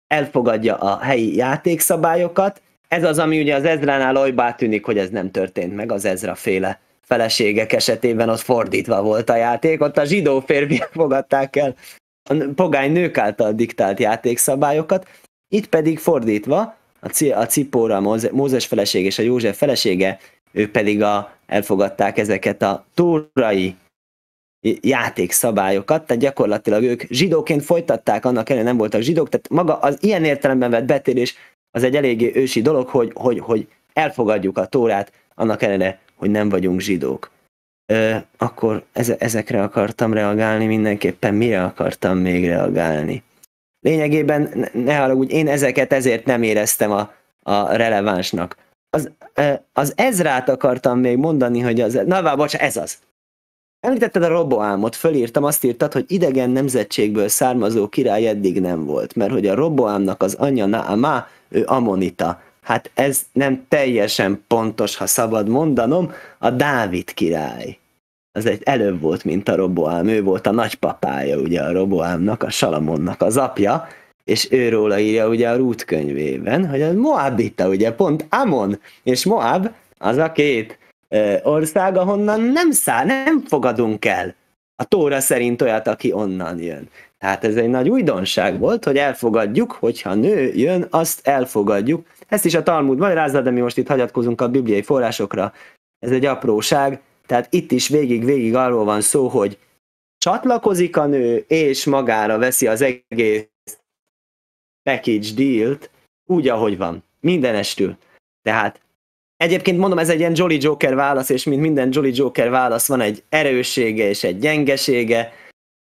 elfogadja a helyi játékszabályokat, ez az, ami ugye az Ezránál olybá tűnik, hogy ez nem történt meg, az Ezra féle feleségek esetében ott fordítva volt a játék, ott a zsidó férfiak fogadták el a pogány nők által diktált játékszabályokat, itt pedig fordítva, a, C- a Cipóra, a Mózes feleség és a József felesége, ők pedig a, elfogadták ezeket a túrai játékszabályokat, tehát gyakorlatilag ők zsidóként folytatták, annak ellenére nem voltak zsidók, tehát maga az ilyen értelemben vett betérés az egy eléggé ősi dolog, hogy, hogy, hogy elfogadjuk a tórát, annak ellenére, hogy nem vagyunk zsidók. Ö, akkor eze, ezekre akartam reagálni, mindenképpen mire akartam még reagálni. Lényegében, ne haragudj, én ezeket ezért nem éreztem a, a relevánsnak. Az, az ezrát akartam még mondani, hogy az... Na, bár, bocs, ez az. Említetted a Roboámot, fölírtam, azt írtad, hogy idegen nemzetségből származó király eddig nem volt, mert hogy a Roboámnak az anyja Naama, ő Amonita. Hát ez nem teljesen pontos, ha szabad mondanom, a Dávid király. Az egy előbb volt, mint a Roboám, ő volt a nagypapája ugye a Roboámnak, a Salamonnak az apja, és őróla írja ugye a Rút könyvében, hogy a Moabita ugye pont Amon, és Moab az a két ország, ahonnan nem száll, nem fogadunk el a Tóra szerint olyat, aki onnan jön. Tehát ez egy nagy újdonság volt, hogy elfogadjuk, hogyha nő jön, azt elfogadjuk. Ezt is a Talmud magyarázza, de mi most itt hagyatkozunk a bibliai forrásokra. Ez egy apróság, tehát itt is végig-végig arról van szó, hogy csatlakozik a nő, és magára veszi az egész package dealt, úgy, ahogy van, mindenestül. Tehát Egyébként mondom, ez egy ilyen Jolly Joker válasz, és mint minden Jolly Joker válasz van egy erőssége és egy gyengesége,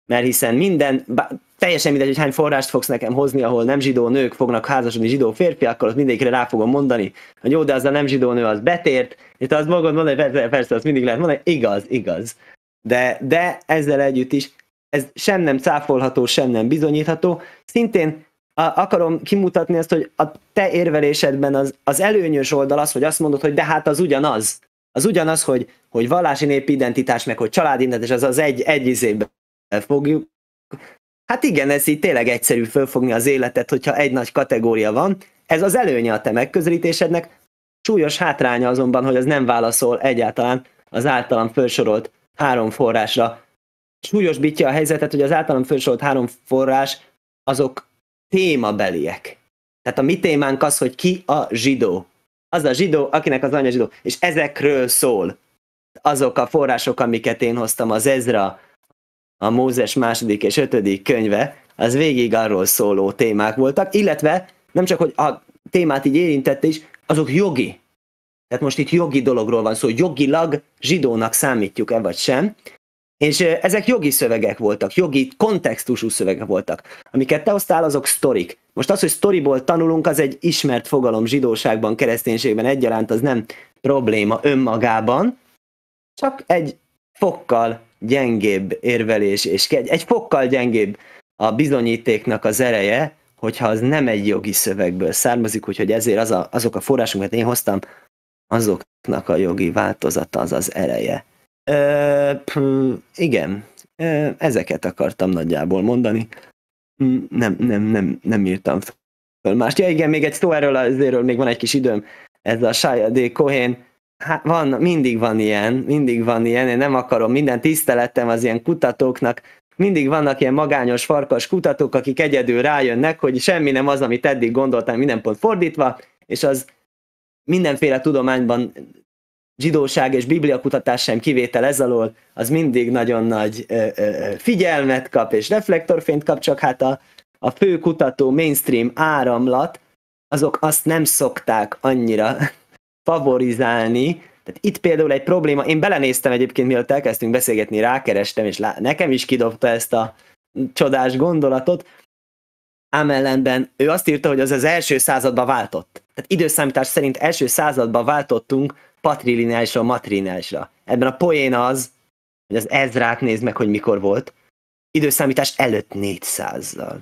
mert hiszen minden, bá, teljesen mindegy, hogy hány forrást fogsz nekem hozni, ahol nem zsidó nők fognak házasodni zsidó férfiakkal, ott mindenkire rá fogom mondani, hogy jó, de az a nem zsidó nő az betért, és az azt magad mondani, hogy persze, persze, azt mindig lehet mondani, igaz, igaz. De, de ezzel együtt is ez sem nem cáfolható, sem nem bizonyítható. Szintén a, akarom kimutatni ezt, hogy a te érvelésedben az, az előnyös oldal az, hogy azt mondod, hogy de hát az ugyanaz. Az ugyanaz, hogy, hogy vallási népi identitás, meg hogy családidentitás, az az egy, egy izében fogjuk. Hát igen, ez így tényleg egyszerű fölfogni az életet, hogyha egy nagy kategória van. Ez az előnye a te megközelítésednek, súlyos hátránya azonban, hogy az nem válaszol egyáltalán az általam felsorolt három forrásra. Súlyos bitja a helyzetet, hogy az általam felsorolt három forrás azok témabeliek. Tehát a mi témánk az, hogy ki a zsidó. Az a zsidó, akinek az anya zsidó. És ezekről szól azok a források, amiket én hoztam, az Ezra, a Mózes második és ötödik könyve, az végig arról szóló témák voltak, illetve nem csak, hogy a témát így érintette is, azok jogi. Tehát most itt jogi dologról van szó, jogilag zsidónak számítjuk-e vagy sem, és ezek jogi szövegek voltak, jogi kontextusú szövegek voltak. Amiket te hoztál, azok sztorik. Most az, hogy sztoriból tanulunk, az egy ismert fogalom zsidóságban, kereszténységben egyaránt, az nem probléma önmagában, csak egy fokkal gyengébb érvelés, és egy egy fokkal gyengébb a bizonyítéknak az ereje, hogyha az nem egy jogi szövegből származik, úgyhogy ezért az a, azok a források, amit én hoztam, azoknak a jogi változata az az ereje. Ö, p, igen, ö, ezeket akartam nagyjából mondani. Hm, nem, nem, nem, nem írtam föl mást. Ja igen, még egy szó erről azéről még van egy kis időm. Ez a Shia D. Cohen, hát van, mindig van ilyen, mindig van ilyen, én nem akarom, minden tiszteletem az ilyen kutatóknak, mindig vannak ilyen magányos farkas kutatók, akik egyedül rájönnek, hogy semmi nem az, amit eddig gondoltam, minden pont fordítva, és az mindenféle tudományban zsidóság és bibliakutatás sem kivétel ez alól, az mindig nagyon nagy ö, ö, figyelmet kap és reflektorfényt kap, csak hát a, a fő kutató mainstream áramlat, azok azt nem szokták annyira [LAUGHS] favorizálni. Tehát itt például egy probléma, én belenéztem egyébként, mielőtt elkezdtünk beszélgetni, rákerestem, és lá- nekem is kidobta ezt a csodás gondolatot, ám ellenben ő azt írta, hogy az az első századba váltott. Tehát időszámítás szerint első századba váltottunk, patrilineálisra, matrilineálisra. Ebben a poén az, hogy az ezrát nézd meg, hogy mikor volt, időszámítás előtt 400-zal.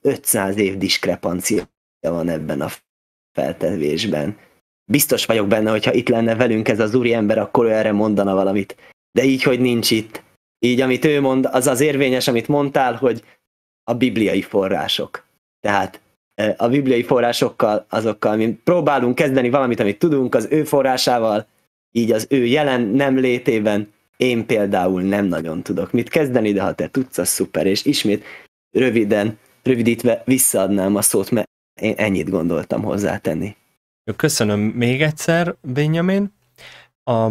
500 hát év diskrepancia van ebben a feltevésben. Biztos vagyok benne, hogyha itt lenne velünk ez az úri ember, akkor ő erre mondana valamit. De így, hogy nincs itt. Így, amit ő mond, az az érvényes, amit mondtál, hogy a bibliai források. Tehát a bibliai forrásokkal, azokkal mi próbálunk kezdeni valamit, amit tudunk, az ő forrásával, így az ő jelen nem létében, én például nem nagyon tudok mit kezdeni, de ha te tudsz, az szuper, és ismét röviden, rövidítve visszaadnám a szót, mert én ennyit gondoltam hozzátenni. Köszönöm még egyszer, Benjamin. A,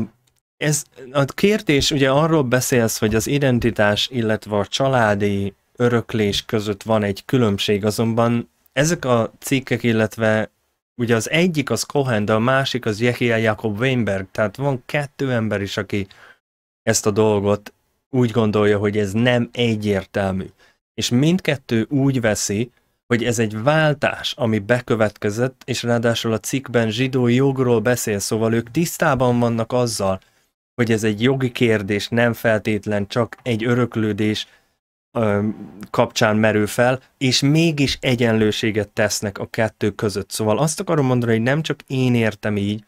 ez, a kérdés, ugye arról beszélsz, hogy az identitás, illetve a családi öröklés között van egy különbség, azonban ezek a cikkek, illetve ugye az egyik az Cohen, de a másik az Jehiel Jakob Weinberg, tehát van kettő ember is, aki ezt a dolgot úgy gondolja, hogy ez nem egyértelmű. És mindkettő úgy veszi, hogy ez egy váltás, ami bekövetkezett, és ráadásul a cikkben zsidó jogról beszél, szóval ők tisztában vannak azzal, hogy ez egy jogi kérdés, nem feltétlen csak egy öröklődés, kapcsán merül fel, és mégis egyenlőséget tesznek a kettő között. Szóval azt akarom mondani, hogy nem csak én értem így,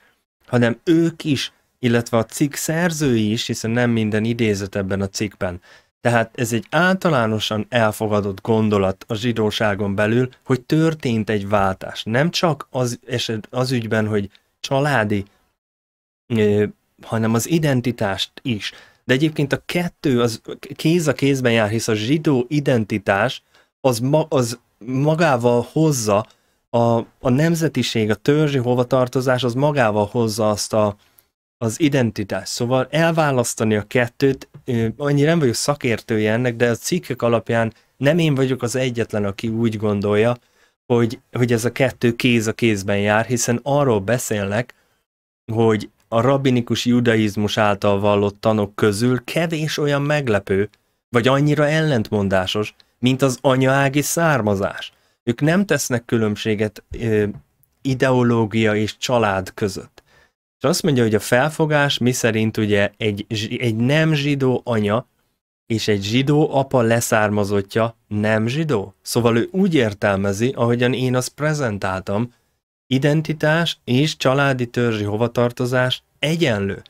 hanem ők is, illetve a cikk szerzői is, hiszen nem minden idézet ebben a cikkben. Tehát ez egy általánosan elfogadott gondolat a zsidóságon belül, hogy történt egy váltás. Nem csak az, eset, az ügyben, hogy családi, hanem az identitást is de egyébként a kettő az kéz a kézben jár, hisz a zsidó identitás az, ma, az magával hozza a, a nemzetiség, a törzsi hovatartozás az magával hozza azt a, az identitás. Szóval elválasztani a kettőt, annyira nem vagyok szakértője ennek, de a cikkek alapján nem én vagyok az egyetlen, aki úgy gondolja, hogy, hogy ez a kettő kéz a kézben jár, hiszen arról beszélnek, hogy a rabinikus judaizmus által vallott tanok közül kevés olyan meglepő, vagy annyira ellentmondásos, mint az anyaági származás. Ők nem tesznek különbséget ö, ideológia és család között. És azt mondja, hogy a felfogás miszerint ugye egy, egy nem zsidó anya és egy zsidó apa leszármazottja nem zsidó. Szóval ő úgy értelmezi, ahogyan én azt prezentáltam, identitás és családi törzsi hovatartozás egyenlő.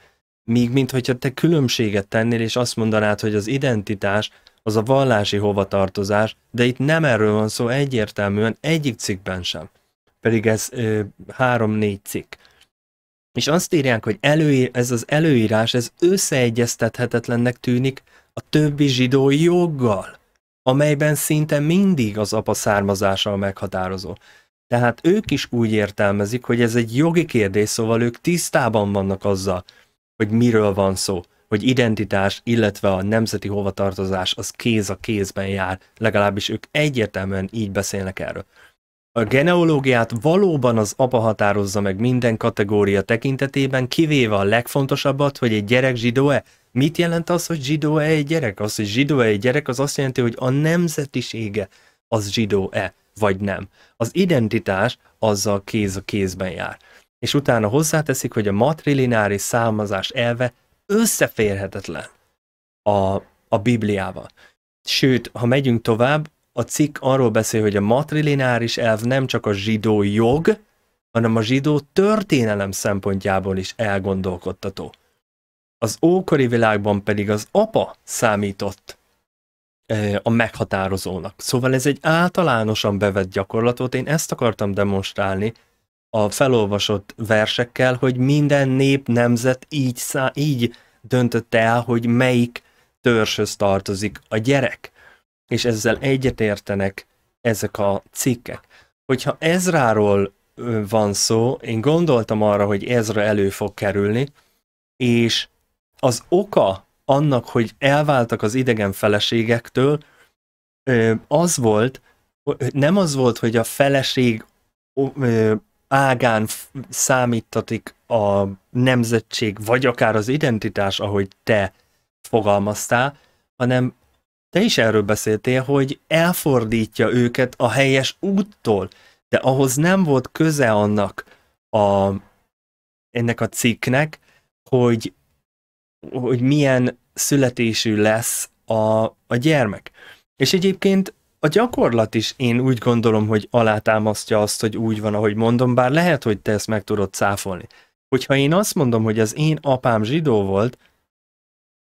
Míg mint te különbséget tennél, és azt mondanád, hogy az identitás az a vallási hovatartozás, de itt nem erről van szó egyértelműen egyik cikkben sem. Pedig ez három-négy cikk. És azt írják, hogy elő, ez az előírás, ez összeegyeztethetetlennek tűnik a többi zsidó joggal, amelyben szinte mindig az apa származása a meghatározó. Tehát ők is úgy értelmezik, hogy ez egy jogi kérdés, szóval ők tisztában vannak azzal, hogy miről van szó, hogy identitás, illetve a nemzeti hovatartozás az kéz a kézben jár, legalábbis ők egyértelműen így beszélnek erről. A genealógiát valóban az apa határozza meg minden kategória tekintetében, kivéve a legfontosabbat, hogy egy gyerek zsidó-e. Mit jelent az, hogy zsidó-e egy gyerek? Az, hogy zsidó-e egy gyerek, az azt jelenti, hogy a nemzetisége az zsidó-e vagy nem. Az identitás azzal kéz a kézben jár. És utána hozzáteszik, hogy a matrilináris számozás elve összeférhetetlen a, a Bibliával. Sőt, ha megyünk tovább, a cikk arról beszél, hogy a matrilináris elv nem csak a zsidó jog, hanem a zsidó történelem szempontjából is elgondolkodtató. Az ókori világban pedig az apa számított a meghatározónak. Szóval ez egy általánosan bevett gyakorlatot, én ezt akartam demonstrálni a felolvasott versekkel, hogy minden nép, nemzet így, szá- így döntötte el, hogy melyik törzshöz tartozik a gyerek. És ezzel egyetértenek ezek a cikkek. Hogyha Ezráról van szó, én gondoltam arra, hogy Ezra elő fog kerülni, és az oka annak, hogy elváltak az idegen feleségektől, az volt, nem az volt, hogy a feleség ágán számítatik a nemzetség, vagy akár az identitás, ahogy te fogalmaztál, hanem te is erről beszéltél, hogy elfordítja őket a helyes úttól, de ahhoz nem volt köze annak a, ennek a cikknek, hogy hogy milyen születésű lesz a, a gyermek. És egyébként a gyakorlat is én úgy gondolom, hogy alátámasztja azt, hogy úgy van, ahogy mondom, bár lehet, hogy te ezt meg tudod cáfolni. Hogyha én azt mondom, hogy az én apám zsidó volt,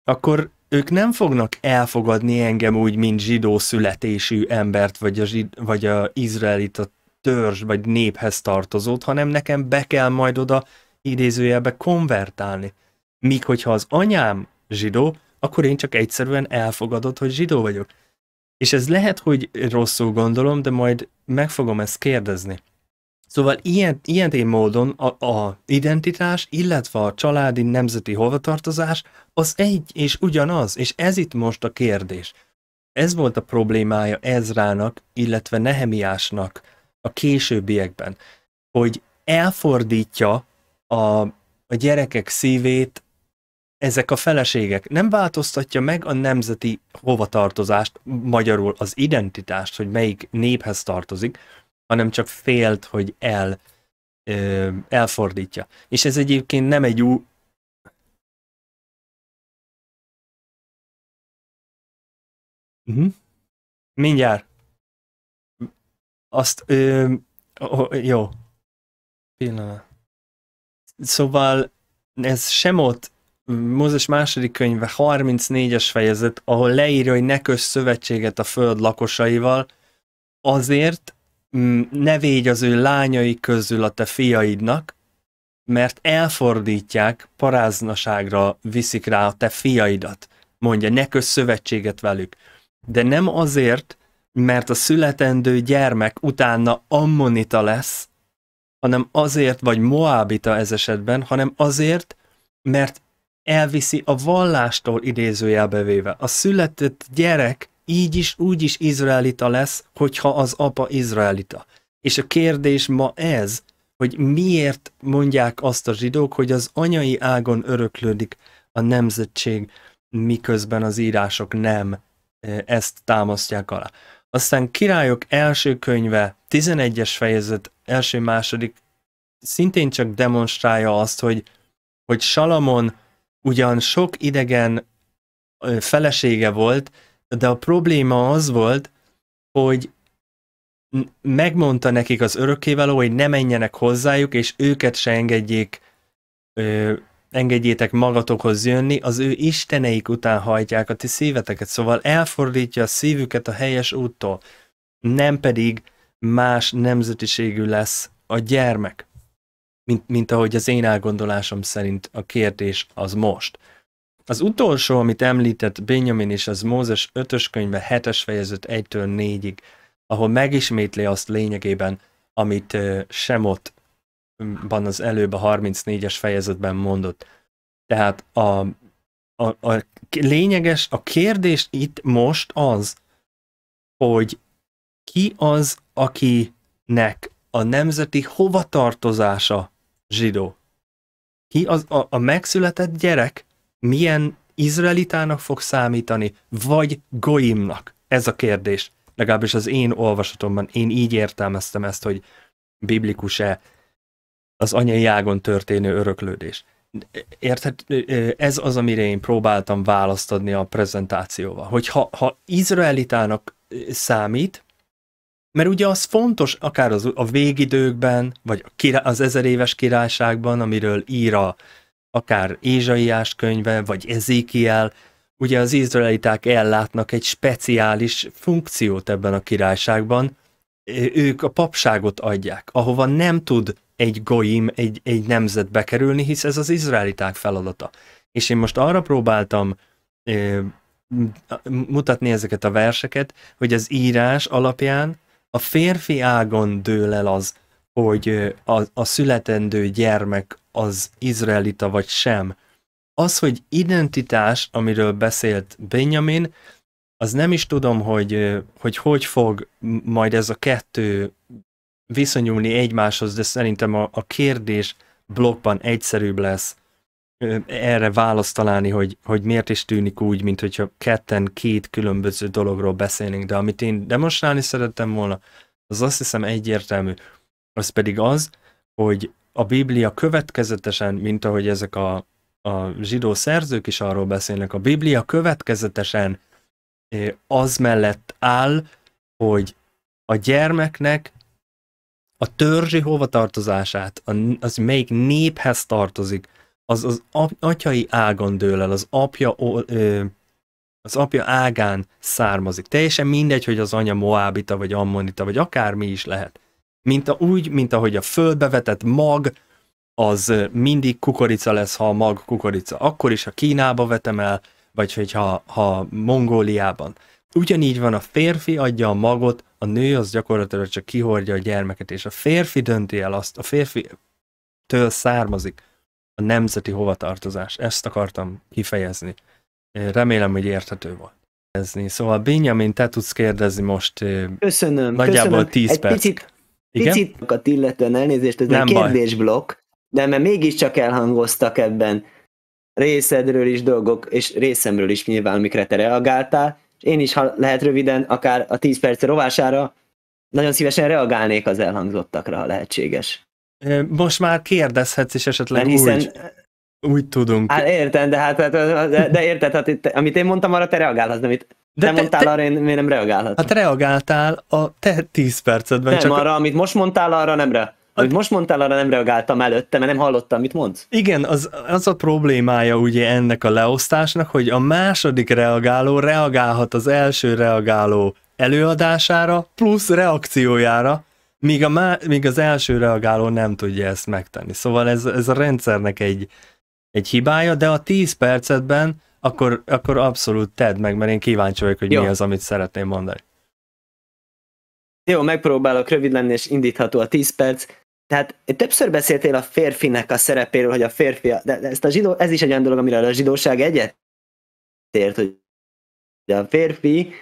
akkor ők nem fognak elfogadni engem úgy, mint zsidó születésű embert, vagy a, zsid, vagy a izraelita törzs, vagy néphez tartozót, hanem nekem be kell majd oda idézőjelbe konvertálni. Míg hogyha az anyám zsidó, akkor én csak egyszerűen elfogadod, hogy zsidó vagyok. És ez lehet, hogy rosszul gondolom, de majd meg fogom ezt kérdezni. Szóval ilyen, ilyen módon a, a identitás, illetve a családi nemzeti hovatartozás az egy és ugyanaz, és ez itt most a kérdés. Ez volt a problémája Ezrának, illetve Nehemiásnak a későbbiekben, hogy elfordítja a, a gyerekek szívét ezek a feleségek nem változtatja meg a nemzeti hovatartozást, magyarul az identitást, hogy melyik néphez tartozik, hanem csak félt, hogy el ö, elfordítja. És ez egyébként nem egy új... Uh-huh. Mhm. Mindjárt. Azt, ö, oh, jó. Pillanat. Szóval ez sem ott Mózes második könyve 34-es fejezet, ahol leírja, hogy ne kösz szövetséget a föld lakosaival, azért mm, ne védj az ő lányai közül a te fiaidnak, mert elfordítják, paráznaságra viszik rá a te fiaidat. Mondja, ne kösz szövetséget velük. De nem azért, mert a születendő gyermek utána ammonita lesz, hanem azért, vagy moábita ez esetben, hanem azért, mert elviszi a vallástól idézőjelbe véve. A született gyerek így is, úgy is izraelita lesz, hogyha az apa izraelita. És a kérdés ma ez, hogy miért mondják azt a zsidók, hogy az anyai ágon öröklődik a nemzetség, miközben az írások nem e, ezt támasztják alá. Aztán Királyok első könyve, 11-es fejezet, első-második, szintén csak demonstrálja azt, hogy, hogy Salamon ugyan sok idegen felesége volt, de a probléma az volt, hogy megmondta nekik az örökkévaló, hogy ne menjenek hozzájuk, és őket se engedjék, ö, engedjétek magatokhoz jönni, az ő isteneik után hajtják a ti szíveteket, szóval elfordítja a szívüket a helyes úttól, nem pedig más nemzetiségű lesz a gyermek mint, mint ahogy az én elgondolásom szerint a kérdés az most. Az utolsó, amit említett Benjamin is, az Mózes 5-ös könyve 7-es fejezet 1-től 4-ig, ahol megismétli azt lényegében, amit Semot van mm, az előbb a 34-es fejezetben mondott. Tehát a, a, a lényeges, a kérdés itt most az, hogy ki az, akinek a nemzeti hovatartozása zsidó. Ki az a, a megszületett gyerek? Milyen izraelitának fog számítani, vagy goimnak? Ez a kérdés. Legalábbis az én olvasatomban én így értelmeztem ezt, hogy biblikus-e az anyai ágon történő öröklődés. Érted? Ez az, amire én próbáltam választ adni a prezentációval. Hogy ha, ha izraelitának számít, mert ugye az fontos, akár az, a végidőkben, vagy a király, az ezer éves királyságban, amiről ír a, akár Ézsaiás könyve, vagy Ezékiel, ugye az izraeliták ellátnak egy speciális funkciót ebben a királyságban, ők a papságot adják, ahova nem tud egy goim, egy, egy nemzet bekerülni, hisz ez az izraeliták feladata. És én most arra próbáltam mutatni ezeket a verseket, hogy az írás alapján a férfi ágon dől el az, hogy a, a születendő gyermek az izraelita vagy sem. Az, hogy identitás, amiről beszélt Benjamin, az nem is tudom, hogy, hogy hogy fog majd ez a kettő viszonyulni egymáshoz, de szerintem a, a kérdés blokkban egyszerűbb lesz, erre választ találni, hogy, hogy miért is tűnik úgy, mint hogyha ketten két különböző dologról beszélnénk, de amit én demonstrálni szerettem volna, az azt hiszem egyértelmű. Az pedig az, hogy a Biblia következetesen, mint ahogy ezek a, a zsidó szerzők is arról beszélnek, a Biblia következetesen eh, az mellett áll, hogy a gyermeknek a törzsi hovatartozását, az melyik néphez tartozik, az az atyai ágon dől el, az apja, ö, az apja ágán származik. Teljesen mindegy, hogy az anya moábita, vagy ammonita, vagy akármi is lehet. Mint a, úgy, mint ahogy a földbe vetett mag, az mindig kukorica lesz, ha a mag kukorica. Akkor is, ha Kínába vetem el, vagy hogyha ha Mongóliában. Ugyanígy van, a férfi adja a magot, a nő az gyakorlatilag csak kihordja a gyermeket, és a férfi dönti el azt, a férfi től származik a nemzeti hovatartozás. Ezt akartam kifejezni. Remélem, hogy érthető volt. Szóval Benjamin, te tudsz kérdezni most eh, köszönöm, nagyjából köszönöm. 10 Egy perc. Picit, Igen? picit illetően elnézést, ez nem egy kérdésblokk, de mert mégiscsak elhangoztak ebben részedről is dolgok, és részemről is nyilván, amikre te reagáltál, és én is, ha lehet röviden, akár a 10 perc rovására, nagyon szívesen reagálnék az elhangzottakra, ha lehetséges. Most már kérdezhetsz, is esetleg Mert hiszen... úgy, úgy tudunk. Hát értem, de hát de, hát, de érted, hát itt, amit én mondtam, arra te reagálhatsz, de amit de te, te mondtál te, arra, én miért nem reagálhatsz? Hát reagáltál a te 10 percedben. Nem, csak... arra, amit most mondtál, arra nem re... Hát- amit most mondtál, arra nem reagáltam előtte, mert nem hallottam, mit mondsz. Igen, az, az a problémája ugye ennek a leosztásnak, hogy a második reagáló reagálhat az első reagáló előadására, plusz reakciójára, Míg, a má, míg az első reagáló nem tudja ezt megtenni. Szóval ez, ez a rendszernek egy, egy hibája, de a 10 percetben akkor, akkor abszolút tedd meg, mert én kíváncsi vagyok, hogy Jó. mi az, amit szeretném mondani. Jó, megpróbálok rövid lenni, és indítható a 10 perc. Tehát többször beszéltél a férfinek a szerepéről, hogy a férfi, a, de ezt a zsidó, ez is egy olyan dolog, amire a zsidóság egyet tért, hogy a férfi,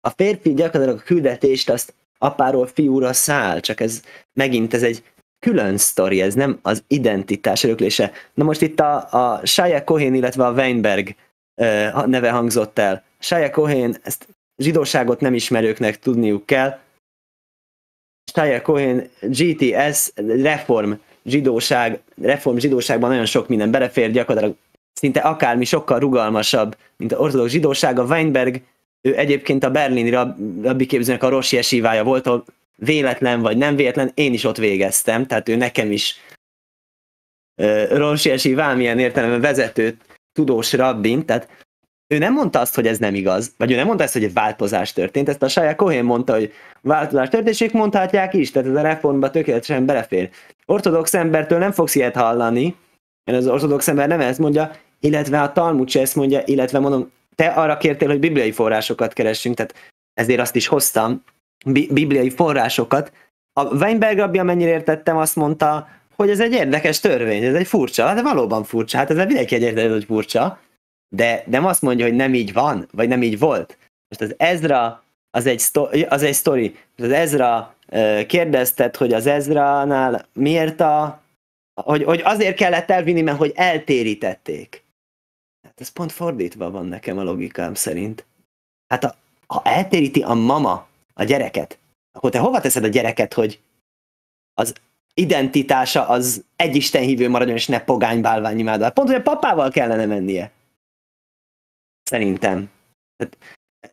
a férfi gyakorlatilag a küldetést azt apáról fiúra száll, csak ez megint ez egy külön sztori, ez nem az identitás öröklése. Na most itt a, a Shia Cohen, illetve a Weinberg ö, neve hangzott el. Shia Cohen, ezt zsidóságot nem ismerőknek tudniuk kell. Shia Cohen, GTS, reform zsidóság, reform zsidóságban nagyon sok minden belefér, gyakorlatilag szinte akármi sokkal rugalmasabb, mint az ortodox zsidóság. A Weinberg ő egyébként a berlini rabbi képzőnek a rossi esívája volt, ahol véletlen vagy nem véletlen, én is ott végeztem, tehát ő nekem is rossi esí valamilyen értelemben vezető tudós rabbin, tehát ő nem mondta azt, hogy ez nem igaz, vagy ő nem mondta azt, hogy egy változás történt, ezt a Saja Cohen mondta, hogy változás történt, és ők mondhatják is, tehát ez a reformba tökéletesen belefér. Ortodox embertől nem fogsz ilyet hallani, mert az ortodox ember nem ezt mondja, illetve a Talmud se ezt mondja, illetve mondom, te arra kértél, hogy bibliai forrásokat keressünk, tehát ezért azt is hoztam, bi- bibliai forrásokat. A Weinberg rabbi, amennyire értettem, azt mondta, hogy ez egy érdekes törvény, ez egy furcsa, de hát valóban furcsa, hát ez mindenki egyértelmű, hogy furcsa, de nem azt mondja, hogy nem így van, vagy nem így volt. Most az Ezra, az egy, sztori, az egy sztori. Az Ezra kérdezted, hogy az Ezra-nál miért a... Hogy, hogy azért kellett elvinni, mert hogy eltérítették. Hát ez pont fordítva van nekem a logikám szerint. Hát a, ha eltéríti a mama a gyereket, akkor te hova teszed a gyereket, hogy az identitása az egy Isten hívő maradjon, és ne pogány bálvány imádal. Hát pont, hogy a papával kellene mennie. Szerintem. Hát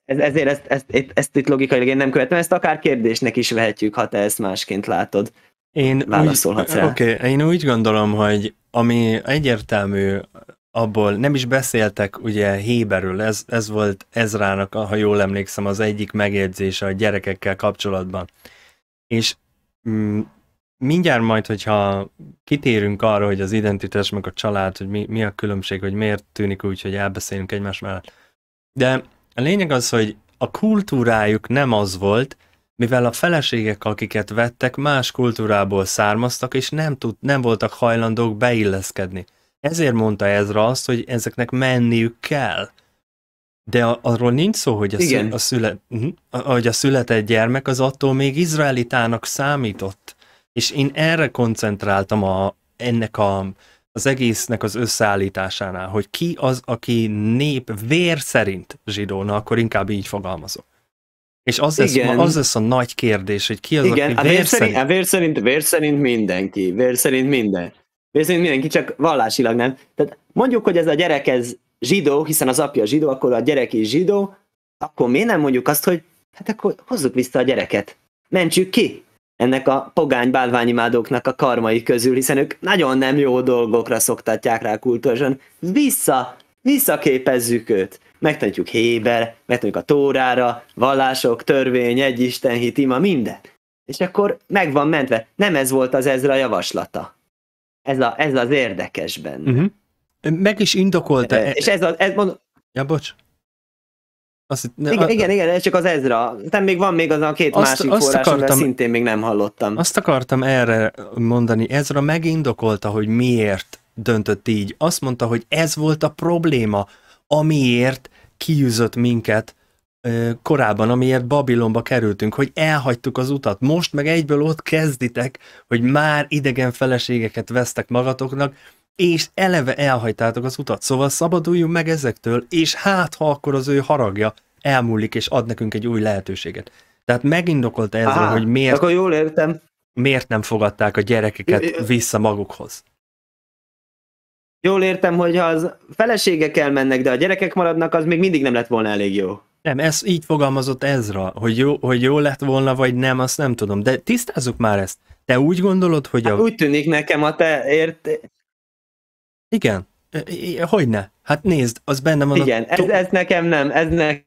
ez, ezért ezt, ezt, ezt, ezt itt logikailag én nem követem, ezt akár kérdésnek is vehetjük, ha te ezt másként látod. Én Válaszolhatsz úgy, rá. okay, én úgy gondolom, hogy ami egyértelmű abból nem is beszéltek ugye Héberről, ez, ez volt Ezrának, ha jól emlékszem, az egyik megjegyzése a gyerekekkel kapcsolatban. És mm, mindjárt majd, hogyha kitérünk arra, hogy az identitás meg a család, hogy mi, mi a különbség, hogy miért tűnik úgy, hogy elbeszélünk egymás mellett. De a lényeg az, hogy a kultúrájuk nem az volt, mivel a feleségek, akiket vettek, más kultúrából származtak, és nem, tud, nem voltak hajlandók beilleszkedni. Ezért mondta Ezra azt, hogy ezeknek menniük kell. De arról nincs szó, hogy a, Szü, a, szület, mhm. hogy a született gyermek az attól még izraelitának számított. És én erre koncentráltam a, ennek a, az egésznek az összeállításánál, hogy ki az, aki nép vér szerint zsidó, na akkor inkább így fogalmazok. És az lesz, az lesz a nagy kérdés, hogy ki az, Igen, aki vér, szerint... A vér szerint, vér szerint mindenki, vér szerint minden. Viszont mindenki csak vallásilag nem. Tehát mondjuk, hogy ez a gyerek ez zsidó, hiszen az apja zsidó, akkor a gyerek is zsidó, akkor miért nem mondjuk azt, hogy hát akkor hozzuk vissza a gyereket. Mentsük ki ennek a pogány bálványimádóknak a karmai közül, hiszen ők nagyon nem jó dolgokra szoktatják rá kultúrsan. Vissza, visszaképezzük őt. Megtanítjuk Héber, megtanítjuk a Tórára, vallások, törvény, egyisten, hit, ima, minden. És akkor meg van mentve. Nem ez volt az Ezra javaslata. Ez, a, ez az érdekes benne. Uh-huh. Meg is indokolta. E, és ez, a, ez mondom... Ja, bocs. Azt, ne, igen, a, igen, igen, ez csak az Ezra. Tehát még van még az a két azt, másik azt forrás, akartam, szintén még nem hallottam. Azt akartam erre mondani. Ezra megindokolta, hogy miért döntött így. Azt mondta, hogy ez volt a probléma, amiért kiűzött minket korábban, amiért Babilonba kerültünk, hogy elhagytuk az utat. Most meg egyből ott kezditek, hogy már idegen feleségeket vesztek magatoknak, és eleve elhagytátok az utat. Szóval szabaduljunk meg ezektől, és hát ha akkor az ő haragja elmúlik, és ad nekünk egy új lehetőséget. Tehát megindokolta ezzel, Aha, hogy miért, akkor jól értem. miért nem fogadták a gyerekeket vissza magukhoz. Jól értem, hogy ha az feleségek elmennek, de a gyerekek maradnak, az még mindig nem lett volna elég jó. Nem, ez így fogalmazott Ezra, hogy jó, hogy jó lett volna, vagy nem, azt nem tudom. De tisztázzuk már ezt. Te úgy gondolod, hogy hát a... úgy tűnik nekem a te ért... Igen. E, e, e, hogyne? Hát nézd, az benne van Igen, a... ez, ez nekem nem, ez nekem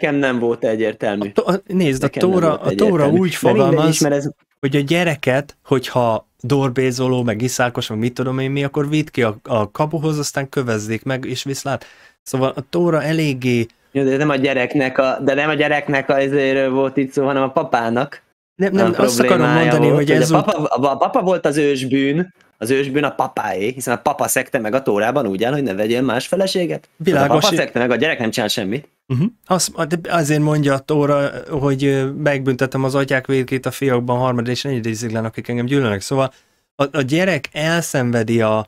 nekem nem volt egyértelmű. A to- nézd, nekem a Tóra, a Tóra úgy fogalmaz, ez... hogy a gyereket, hogyha dorbézoló, meg iszálkos, meg mit tudom én mi, akkor vidd ki a, a kapuhoz, aztán kövezzék meg, és viszlát. Szóval a Tóra eléggé jó, de nem a gyereknek, a, de nem a gyereknek azért volt itt szó, hanem a papának. Nem, nem, azt akarom mondani, volt, hogy ez... A papa, a, a papa volt az ősbűn, az ősbűn a papáé, hiszen a papa szekte meg a tórában úgy áll, hogy ne vegyél más feleséget. Világos. Hát a papa szekte meg, a gyerek nem csinál semmit. Uh-huh. Azt, azért mondja a tóra, hogy megbüntetem az atyák végét a fiakban harmad és negyedésziglen, akik engem gyűlölnek. Szóval a, a gyerek elszenvedi a,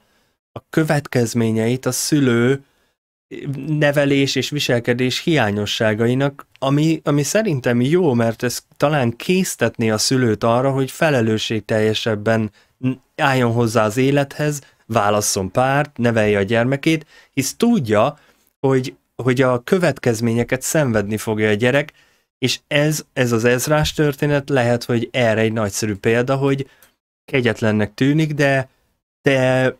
a következményeit, a szülő nevelés és viselkedés hiányosságainak, ami, ami szerintem jó, mert ez talán késztetné a szülőt arra, hogy felelősségteljesebben álljon hozzá az élethez, válasszon párt, nevelje a gyermekét, hisz tudja, hogy, hogy a következményeket szenvedni fogja a gyerek, és ez, ez az ezrás történet lehet, hogy erre egy nagyszerű példa, hogy kegyetlennek tűnik, de, de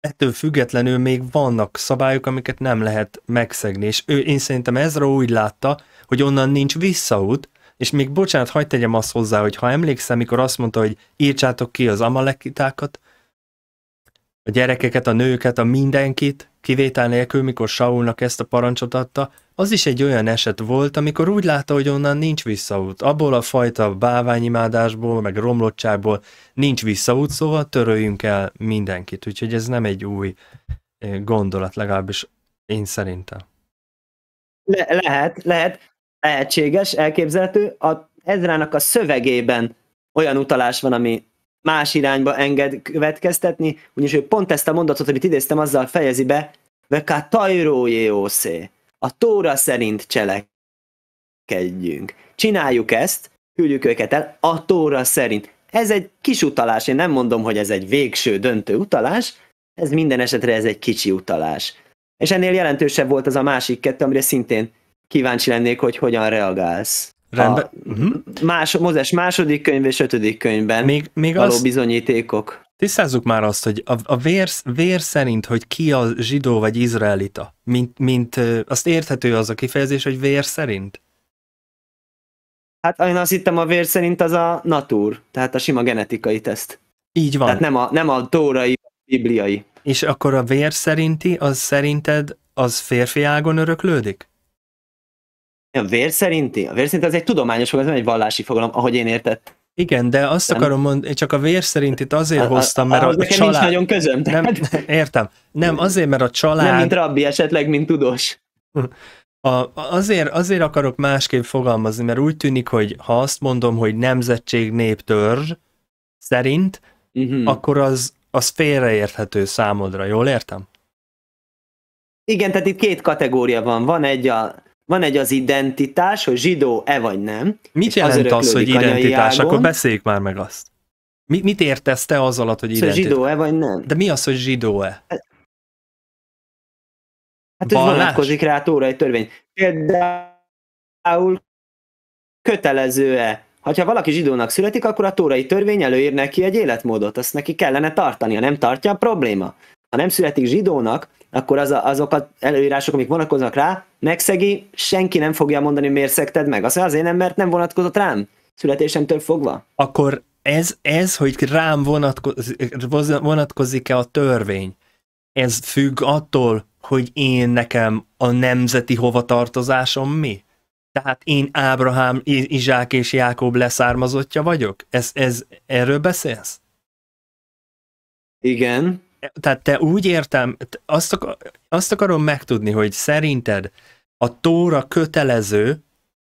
ettől függetlenül még vannak szabályok, amiket nem lehet megszegni, és ő, én szerintem Ezra úgy látta, hogy onnan nincs visszaút, és még bocsánat, hagyd tegyem azt hozzá, hogy ha emlékszem, mikor azt mondta, hogy írtsátok ki az amalekitákat, a gyerekeket, a nőket, a mindenkit, kivétel nélkül, mikor Saulnak ezt a parancsot adta, az is egy olyan eset volt, amikor úgy látta, hogy onnan nincs visszaút. Abból a fajta báványimádásból, meg romlottságból nincs visszaút, szóval töröljünk el mindenkit. Úgyhogy ez nem egy új eh, gondolat, legalábbis én szerintem. Le- lehet, lehet, lehetséges, elképzelhető. A Ezrának a szövegében olyan utalás van, ami más irányba enged következtetni, úgyis ő pont ezt a mondatot, amit idéztem, azzal fejezi be, Veká tajró jéószé a Tóra szerint cselekedjünk. Csináljuk ezt, küldjük őket el a Tóra szerint. Ez egy kis utalás, én nem mondom, hogy ez egy végső döntő utalás, ez minden esetre ez egy kicsi utalás. És ennél jelentősebb volt az a másik kettő, amire szintén kíváncsi lennék, hogy hogyan reagálsz. Rendben. A uh-huh. más, Mozes második könyv és ötödik könyvben még, még való az... bizonyítékok. Tisztázzuk már azt, hogy a, a vér, vér szerint, hogy ki a zsidó vagy izraelita, mint, mint azt érthető az a kifejezés, hogy vér szerint? Hát én azt hittem a vér szerint az a natur, tehát a sima genetikai teszt. Így van. Tehát nem a, nem a tórai, a bibliai. És akkor a vér szerinti, az szerinted az férfi ágon öröklődik? A vér szerinti? A vér szerinti az egy tudományos fogalom, nem egy vallási fogalom, ahogy én értettem. Igen, de azt nem. akarom mondani, csak a vér szerint itt azért a, hoztam, mert a, a, a család... nincs nagyon közöm. Nem, [LAUGHS] értem. Nem, azért, mert a család... Nem, mint rabbi, esetleg, mint tudós. A, azért, azért akarok másképp fogalmazni, mert úgy tűnik, hogy ha azt mondom, hogy nemzetség, nép, törzs szerint, uh-huh. akkor az, az félreérthető számodra, jól értem? Igen, tehát itt két kategória van. Van egy a van egy az identitás, hogy zsidó-e vagy nem. Mit jelent az, hogy identitás? Akkor beszéljük már meg azt. Mi, mit értesz te az alatt, hogy szóval identitás? Szóval zsidó-e vagy nem? De mi az, hogy zsidó-e? Hát, hát ez vonatkozik rá a egy törvény. Például kötelező-e? Hát, ha valaki zsidónak születik, akkor a tórai törvény előír neki egy életmódot, azt neki kellene tartani, ha nem tartja a probléma. Ha nem születik zsidónak, akkor az a, azok az előírások, amik vonatkoznak rá, megszegi, senki nem fogja mondani, miért szekted meg. Azt mondja, azért nem, mert nem vonatkozott rám, születésemtől fogva. Akkor ez, ez hogy rám vonatkoz, vonatkozik-e a törvény, ez függ attól, hogy én nekem a nemzeti hovatartozásom mi? Tehát én Ábrahám, Izsák és Jákob leszármazottja vagyok? Ez, ez, erről beszélsz? Igen tehát te úgy értem, azt, akar, azt akarom megtudni, hogy szerinted a tóra kötelező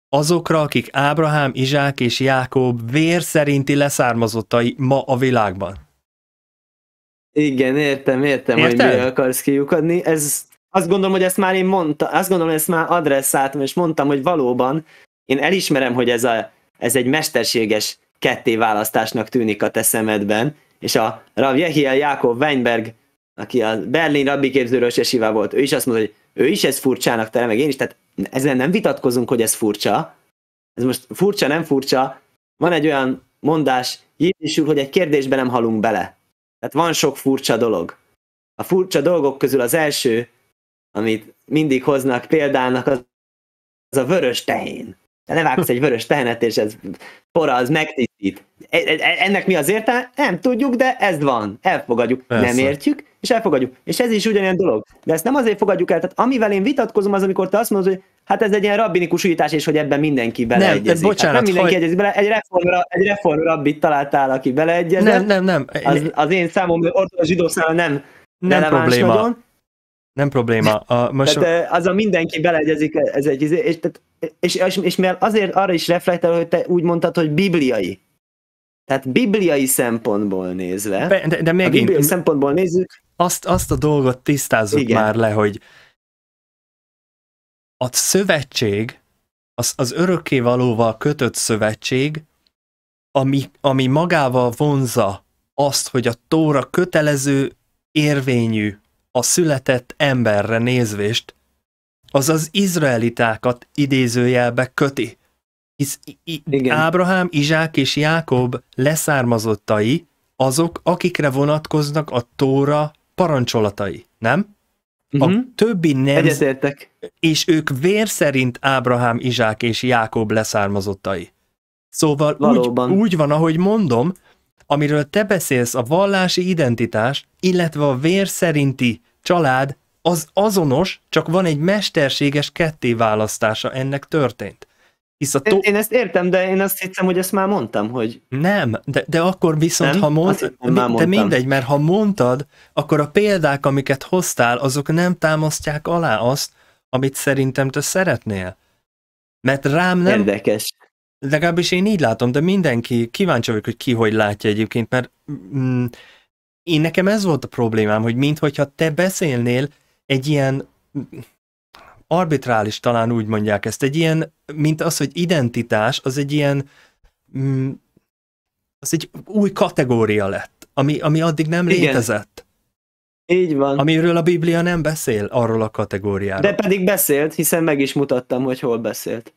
azokra, akik Ábrahám, Izsák és Jákob vér szerinti leszármazottai ma a világban. Igen, értem, értem, Érted? hogy mi akarsz kiukadni. Ez, azt gondolom, hogy ezt már én mondtam, azt gondolom, hogy ezt már adresszáltam, és mondtam, hogy valóban én elismerem, hogy ez, a, ez egy mesterséges kettéválasztásnak tűnik a te szemedben, és a Rav Jehiel Jákob Weinberg, aki a Berlin rabbi képzőről sivá volt, ő is azt mondta, hogy ő is ez furcsának tele, meg én is, tehát ezzel nem vitatkozunk, hogy ez furcsa. Ez most furcsa, nem furcsa. Van egy olyan mondás, Jézusul, hogy egy kérdésbe nem halunk bele. Tehát van sok furcsa dolog. A furcsa dolgok közül az első, amit mindig hoznak példának, az, az a vörös tehén. Levágsz egy vörös tehenet, és ez poraz, megtisztít. E, e, e, ennek mi az értelme? Nem tudjuk, de ez van. Elfogadjuk. Persze. Nem értjük, és elfogadjuk. És ez is ugyanilyen dolog. De ezt nem azért fogadjuk el. Tehát amivel én vitatkozom, az amikor te azt mondod, hogy hát ez egy ilyen rabbinikus újítás, és hogy ebben mindenki beleegyezik. Hát nem, bocsánat, hát nem mindenki hogy... egyezik bele, egy reform, egy reform rabbit találtál, aki beleegyezett. Nem, nem, nem. Az, az én számomra ortodox zsidó nem, nem probléma. Nagyon. Nem probléma. A, most tehát, eh, az a mindenki beleegyezik, eh, ez egy, és, tehát, és, és, és mert azért arra is reflektál, hogy te úgy mondtad, hogy bibliai. Tehát bibliai szempontból nézve. De, de, de még a bibliai szempontból nézzük. Azt, azt a dolgot tisztázzuk igen. már le, hogy a szövetség, az, az valóval kötött szövetség, ami, ami magával vonza azt, hogy a Tóra kötelező érvényű a született emberre nézvést, azaz izraelitákat idézőjelbe köti, hisz Ábrahám, Izsák és Jákob leszármazottai azok, akikre vonatkoznak a Tóra parancsolatai, nem? Uh-huh. A mhm. többi nem. Egyetértek. És ők vér szerint Ábrahám, Izsák és Jákob leszármazottai. Szóval úgy, úgy van, ahogy mondom, Amiről te beszélsz, a vallási identitás, illetve a vér szerinti család, az azonos, csak van egy mesterséges kettéválasztása ennek történt. Hisz a tó... Én ezt értem, de én azt hiszem, hogy ezt már mondtam, hogy... Nem, de, de akkor viszont, nem? ha mond... mondtam... de mindegy, mert ha mondtad, akkor a példák, amiket hoztál, azok nem támasztják alá azt, amit szerintem te szeretnél. Mert rám nem... Érdekes. Legalábbis én így látom, de mindenki kíváncsi vagyok, hogy ki hogy látja egyébként, mert mm, én nekem ez volt a problémám, hogy minthogyha te beszélnél egy ilyen mm, arbitrális, talán úgy mondják ezt, egy ilyen, mint az, hogy identitás, az egy ilyen mm, az egy új kategória lett, ami, ami addig nem Igen. létezett. Így van. Amiről a Biblia nem beszél, arról a kategóriáról. De pedig beszélt, hiszen meg is mutattam, hogy hol beszélt.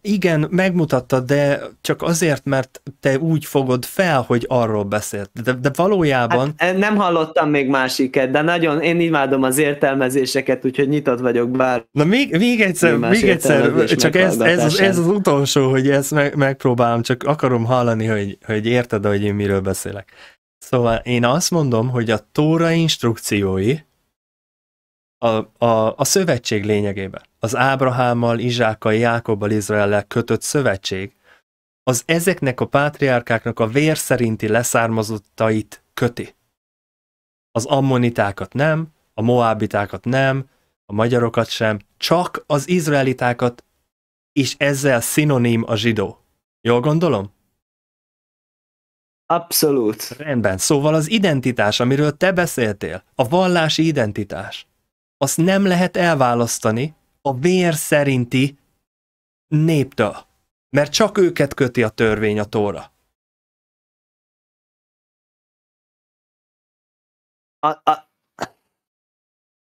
Igen, megmutatta, de csak azért, mert te úgy fogod fel, hogy arról beszélt. De, de valójában... Hát, eh, nem hallottam még másiket, de nagyon, én imádom az értelmezéseket, úgyhogy nyitott vagyok bár. Na még, még egyszer, még egyszer, csak ez, ez, az, ez az utolsó, hogy ezt meg, megpróbálom, csak akarom hallani, hogy, hogy érted, hogy én miről beszélek. Szóval én azt mondom, hogy a Tóra instrukciói, a, a, a szövetség lényegében, az Ábrahámmal, Izsákkal, Jákobbal, Izraellel kötött szövetség, az ezeknek a pátriárkáknak a vér szerinti leszármazottait köti. Az ammonitákat nem, a moábitákat nem, a magyarokat sem, csak az izraelitákat, és ezzel szinoním a zsidó. Jól gondolom? Abszolút. Rendben. Szóval az identitás, amiről te beszéltél, a vallási identitás, azt nem lehet elválasztani a vér szerinti néptől, mert csak őket köti a törvény a tóra. A, a,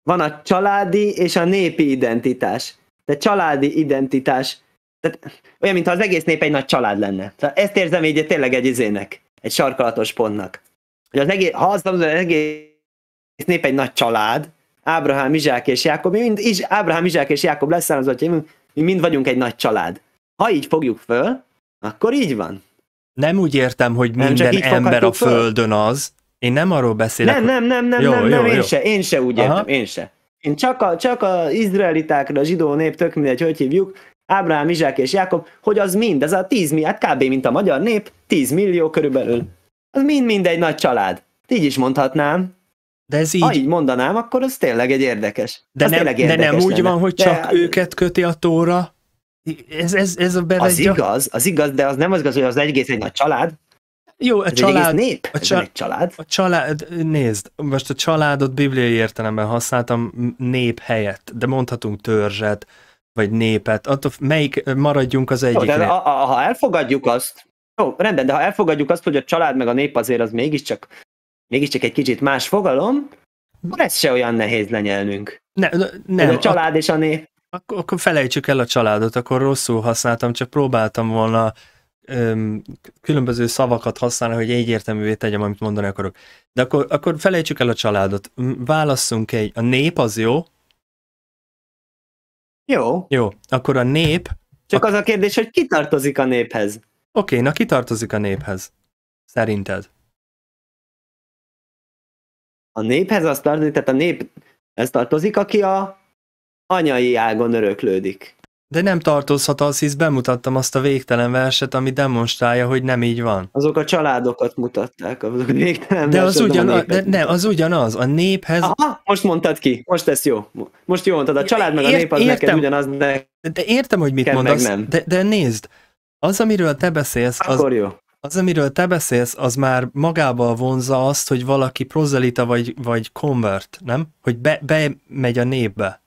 van a családi és a népi identitás. De családi identitás. Tehát, olyan, mintha az egész nép egy nagy család lenne. Tehát szóval ezt érzem így tényleg egy izének, egy sarkalatos pontnak. Hogy az egész, ha azt mondom, az egész nép egy nagy család, Ábrahám, Izsák és Jákob, mi mind, Iz, Ábrahám, Izsák és Jákob leszármazottjaim, mi mind vagyunk egy nagy család. Ha így fogjuk föl, akkor így van. Nem úgy értem, hogy nem minden ember a föl? földön az. Én nem arról beszélek. Nem, nem, nem, nem, jó, nem, nem jó, én jó. se, én se úgy Aha. értem, én se. Én csak, a, csak a izraelitákra, a zsidó nép, tök mindegy, hogy hívjuk, Ábrahám, Izsák és Jákob, hogy az mind, ez a 10 millió, hát kb. mint a magyar nép, 10 millió körülbelül. Az mind-mind egy nagy család. Így is mondhatnám. De ez így... Ha így mondanám, akkor ez tényleg egy érdekes. De, nem, érdekes de nem úgy lenne. van, hogy csak de... Hát- őket köti a tóra? Ez, ez, ez a Az igaz, az igaz, de az nem az igaz, hogy az egész egy nagy család. Jó, a ez család... Egy nép, a csa... egy család. A család, nézd, most a családot bibliai értelemben használtam nép helyett, de mondhatunk törzset, vagy népet, attól melyik maradjunk az egyik. Jó, de a, a, ha elfogadjuk azt, jó, rendben, de ha elfogadjuk azt, hogy a család meg a nép azért az mégiscsak mégiscsak egy kicsit más fogalom, akkor ezt se olyan nehéz lenyelnünk. Ne, ne, nem. a család és a nép. Akkor, akkor felejtsük el a családot, akkor rosszul használtam, csak próbáltam volna öm, különböző szavakat használni, hogy egyértelművé tegyem, amit mondani akarok. De akkor, akkor felejtsük el a családot. Válasszunk egy. A nép az jó? Jó. Jó. Akkor a nép... Csak a... az a kérdés, hogy ki tartozik a néphez? Oké, okay, na ki tartozik a néphez? Szerinted? a néphez az tartozik, tehát a nép ez tartozik, aki a anyai ágon öröklődik. De nem tartozhat az, hisz bemutattam azt a végtelen verset, ami demonstrálja, hogy nem így van. Azok a családokat mutatták, azok a végtelen de verset, az ugyanaz, de nem, az ugyanaz, a néphez... Aha, most mondtad ki, most ez jó. Most jól mondtad, a család meg a nép az értem, neked ugyanaz, de... De értem, hogy mit mondasz, de, de nézd, az, amiről te beszélsz, az, Akkor jó. Az, amiről te beszélsz, az már magába vonza azt, hogy valaki prozelita vagy, vagy convert, nem? Hogy be, megy a népbe.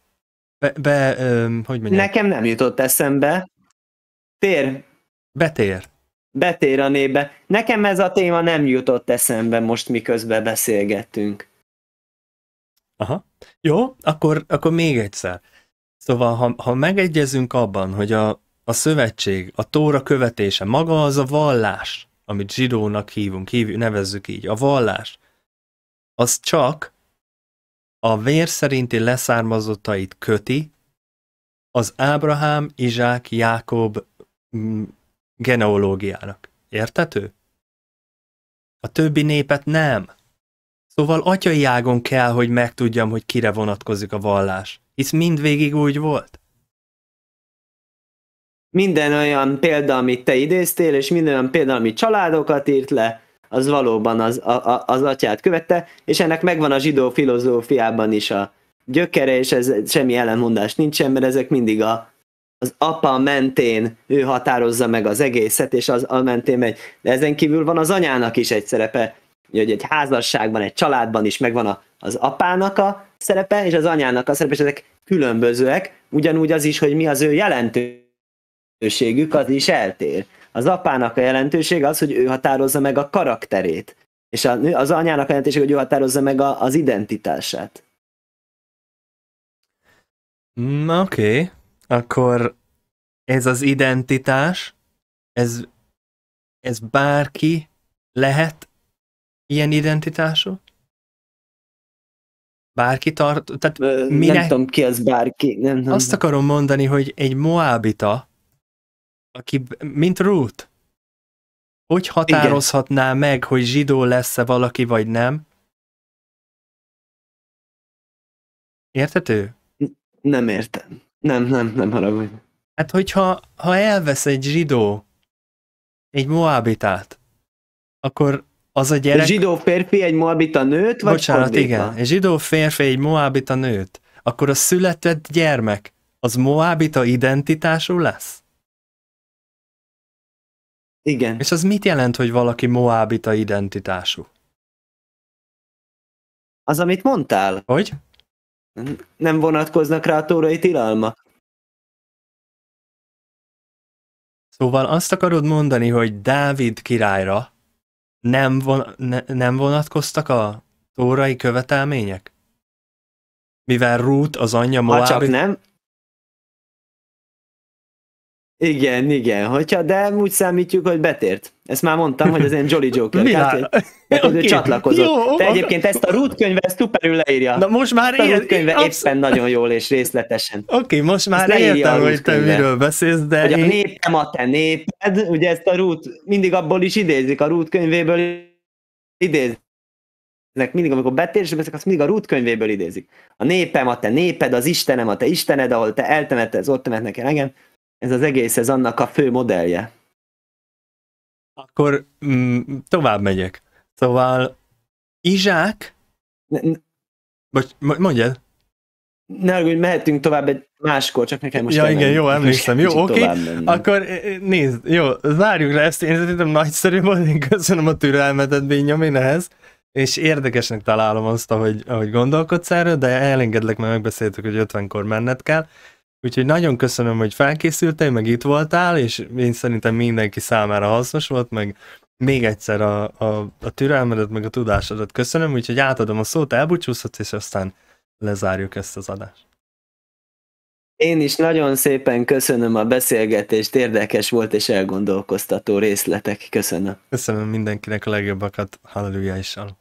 Be, be ö, hogy mondjam? Nekem nem jutott eszembe. Tér. Betér. Betér a népbe. Nekem ez a téma nem jutott eszembe most, miközben beszélgettünk. Aha. Jó, akkor, akkor még egyszer. Szóval, ha, ha megegyezünk abban, hogy a, a szövetség, a tóra követése, maga az a vallás, amit zsidónak hívunk, hívjuk, nevezzük így, a vallás, az csak a vér szerinti leszármazottait köti az Ábrahám, Izsák, Jákob mm, genealógiának. Értető? A többi népet nem. Szóval atyai ágon kell, hogy megtudjam, hogy kire vonatkozik a vallás. Hisz mindvégig úgy volt minden olyan példa, amit te idéztél, és minden olyan példa, amit családokat írt le, az valóban az, a, a, az atyát követte, és ennek megvan a zsidó filozófiában is a gyökere, és ez semmi ellenmondás nincsen, mert ezek mindig a, az apa mentén ő határozza meg az egészet, és az a mentén megy. De ezen kívül van az anyának is egy szerepe, hogy egy házasságban, egy családban is megvan a, az apának a szerepe, és az anyának a szerepe, és ezek különbözőek, ugyanúgy az is, hogy mi az ő jelentő jelentőségük az is eltér. Az apának a jelentősége az, hogy ő határozza meg a karakterét, és az anyának a jelentősége, hogy ő határozza meg a, az identitását. Na mm, Oké, okay. akkor ez az identitás, ez, ez bárki lehet ilyen identitású? Bárki tart, tehát Ö, minek... Nem tudom ki az bárki. Nem, nem. Azt akarom mondani, hogy egy moábita aki, mint Ruth, hogy határozhatná Igen. meg, hogy zsidó lesz-e valaki, vagy nem? Értető? Nem értem. Nem, nem, nem haragudj. Hát, hogyha ha elvesz egy zsidó, egy moabitát, akkor az a gyerek... Egy zsidó férfi egy moabita nőt, vagy Bocsánat, fordítva? igen. Egy zsidó férfi egy moabita nőt, akkor a született gyermek az moabita identitású lesz? Igen. És az mit jelent, hogy valaki moábita identitású? Az, amit mondtál. Hogy? Nem vonatkoznak rá a tórai tilalmak. Szóval azt akarod mondani, hogy Dávid királyra nem, von, ne, nem vonatkoztak a tórai követelmények? Mivel Ruth az anyja Moábita... Ha csak nem, igen, igen, hogyha, de úgy számítjuk, hogy betért. Ezt már mondtam, hogy az én Jolly Joker [LAUGHS] hogy okay. csatlakozott. Jó, Te egyébként ezt a Ruth könyve szuperül leírja. Na most már ezt a Ruth könyve absz... éppen nagyon jól és részletesen. Oké, okay, most már értem, hogy te miről beszélsz, de... Hogy én... a népem a te néped, ugye ezt a Ruth mindig abból is idézik, a Ruth könyvéből idézik idéznek mindig, amikor betérésre beszélek, azt mindig a Rút könyvéből idézik. A népem, a te néped, az Istenem, a te Istened, ahol te eltemetted, az ott temetnek el engem ez az egész, ez annak a fő modellje. Akkor mm, tovább megyek. Szóval Izsák... Ne, ne, Bocs, mondjad. Ne hogy mehetünk tovább egy máskor, csak nekem most... Ja igen, jó, emlékszem. Jó, oké. Okay. Akkor eh, eh, nézd, jó, zárjuk le ezt. Én szerintem nagyszerű volt, én köszönöm a türelmetet, Binyom, én ehhez. És érdekesnek találom azt, ahogy, ahogy gondolkodsz erről, de elengedlek, mert megbeszéltük, hogy 50-kor menned kell. Úgyhogy nagyon köszönöm, hogy felkészültél, meg itt voltál, és én szerintem mindenki számára hasznos volt, meg még egyszer a, a, a türelmedet, meg a tudásodat köszönöm, úgyhogy átadom a szót, elbúcsúzhatsz, és aztán lezárjuk ezt az adást. Én is nagyon szépen köszönöm a beszélgetést, érdekes volt és elgondolkoztató részletek. Köszönöm. Köszönöm mindenkinek a legjobbakat, halleluja is